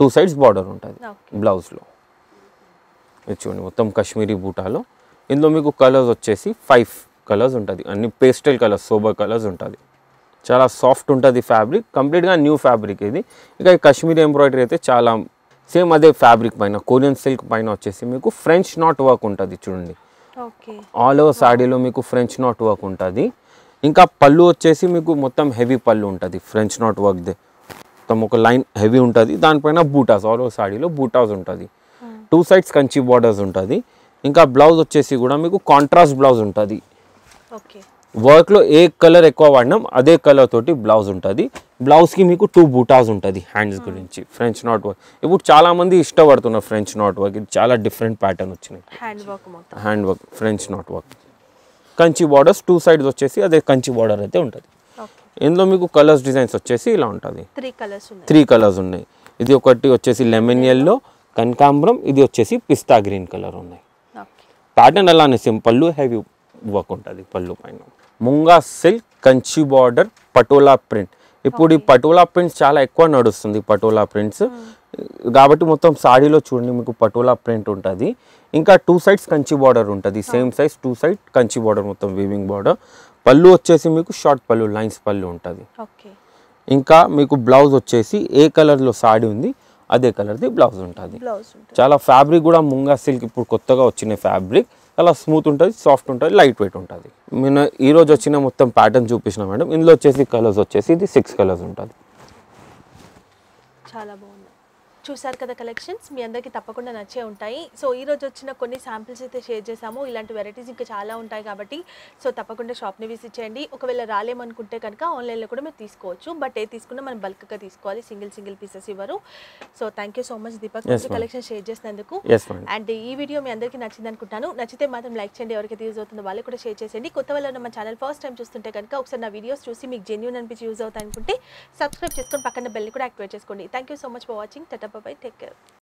Speaker 1: two sides border ఉంటుంది బ్లౌజ్లో ఇది చూడండి మొత్తం కాశ్మీరీ బూటాలో ఇందులో మీకు కలర్స్ వచ్చేసి ఫైవ్ కలర్స్ ఉంటుంది అన్ని పేస్టల్ కలర్స్ సోబర్ కలర్స్ ఉంటుంది చాలా సాఫ్ట్ ఉంటుంది ఫ్యాబ్రిక్ కంప్లీట్గా న్యూ ఫ్యాబ్రిక్ ఇది ఇక కాశ్మీరీ ఎంబ్రాయిడరీ అయితే చాలా సేమ్ అదే ఫ్యాబ్రిక్ పైన కొరియన్ సిల్క్ పైన వచ్చేసి మీకు ఫ్రెంచ్ నాట్ వర్క్ ఉంటుంది చూడండి ఆల్ ఓవర్ సాడీలో మీకు ఫ్రెంచ్ నాట్ వర్క్ ఉంటుంది ఇంకా పళ్ళు వచ్చేసి మీకు మొత్తం హెవీ పళ్ళు ఉంటుంది ఫ్రెంచ్ నాట్ దే మొత్తం ఒక లైన్ హెవీ ఉంటుంది దానిపైన బూటాస్ ఆరో సాడీలో బూటాస్ ఉంటుంది టూ సైడ్స్ కంచి బార్డర్స్ ఉంటుంది ఇంకా బ్లౌజ్ వచ్చేసి కూడా మీకు కాంట్రాస్ట్ బ్లౌజ్ ఉంటుంది వర్క్లో ఏ కలర్ ఎక్కువ వాడినాం అదే కలర్ తోటి బ్లౌజ్ ఉంటుంది బ్లౌజ్కి మీకు టూ బూటాస్ ఉంటుంది హ్యాండ్స్ గురించి ఫ్రెంచ్ నాట్ వర్క్ ఇప్పుడు చాలామంది ఇష్టపడుతున్నారు ఫ్రెంచ్ నాట్ వర్క్ ఇది చాలా డిఫరెంట్ ప్యాటర్న్ వచ్చినాయి hand work hand work French knot work Kanchi borders two sides వచ్చేసి అదే కంచి బార్డర్ అయితే ఉంటుంది ఇందులో మీకు కలర్స్ డిజైన్స్ వచ్చేసి ఇలా ఉంటుంది త్రీ కలర్స్ ఉన్నాయి ఇది ఒకటి వచ్చేసి లెమన్ ఎల్లో కనకాంబరం ఇది వచ్చేసి పిస్తా గ్రీన్ కలర్ ఉన్నాయి ప్యాటర్న్ అలానే సేమ్ పళ్ళు హెవీ వర్క్ ఉంటుంది పళ్ళు పైన munga silk Kanchi border Patola print ఇప్పుడు ఈ పటోలా ప్రింట్స్ చాలా ఎక్కువ నడుస్తుంది పటోలా ప్రింట్స్ hmm. కాబట్టి మొత్తం సాడీలో చూడండి మీకు పటోలా ప్రింట్ ఉంటుంది ఇంకా టూ సైడ్స్ కంచి బార్డర్ ఉంటుంది same size two side Kanchi border మొత్తం వీవింగ్ బార్డర్ పళ్ళు వచ్చేసి మీకు షార్ట్ పళ్ళు లైన్స్ పళ్ళు ఉంటుంది ఇంకా మీకు బ్లౌజ్ వచ్చేసి ఏ కలర్లో సాడీ ఉంది అదే కలర్ది బ్లౌజ్ ఉంటుంది చాలా ఫ్యాబ్రిక్ కూడా ముంగా సిల్క్ ఇప్పుడు కొత్తగా వచ్చిన ఫ్యాబ్రిక్ చాలా స్మూత్ ఉంటుంది సాఫ్ట్ ఉంటుంది లైట్ వెయిట్ ఉంటుంది నేను ఈరోజు వచ్చిన మొత్తం ప్యాటర్న్ చూపించిన మేడం ఇందులో వచ్చేసి కలర్స్ వచ్చేసి ఇది సిక్స్ కలర్స్ ఉంటుంది
Speaker 3: చాలా
Speaker 2: బాగుంది చూశారు కదా కలెక్షన్స్ మీ అందరికీ తప్పకుండా నచ్చే ఉంటాయి సో ఈరోజు వచ్చిన కొన్ని శాంపిల్స్ అయితే షేర్ చేసాము ఇలాంటి వెరైటీస్ ఇంకా చాలా ఉంటాయి కాబట్టి సో తప్పకుండా షాప్ని విజిట్ చేయండి ఒకవేళ రాలేమనుకుంటే కనుక ఆన్లైన్లో కూడా మీరు తీసుకోవచ్చు బట్ ఏ తీసుకున్నా మనం బల్క్గా తీసుకోవాలి సింగిల్ సింగిల్ పీసెస్ ఇవ్వరు so thank you so much Deepak collection share చేసినందుకు అండ్ ఈ వీడియో మీ అందరికీ నచ్చింది అనుకుంటాను నచ్చితే మాత్రం లైక్ చేయండి ఎవరికైతే యూజ్ అవుతుందో వాళ్ళు కూడా షేర్ చేసేయండి కొత్త వాళ్ళు మన ఛానల్ ఫస్ట్ టైం చూస్తుంటే కనుక ఒకసారి నా వీడియోస్ చూసి మీకు జెన్యున్ అనిపించి యూజ్ అవుతాయి అనుకుంటే సబ్స్క్రైబ్ చేసుకొని పక్కన బెల్ కూడా యాక్టివేట్ చేసుకోండి thank so much for watching టటప్ Bye bye. Take care.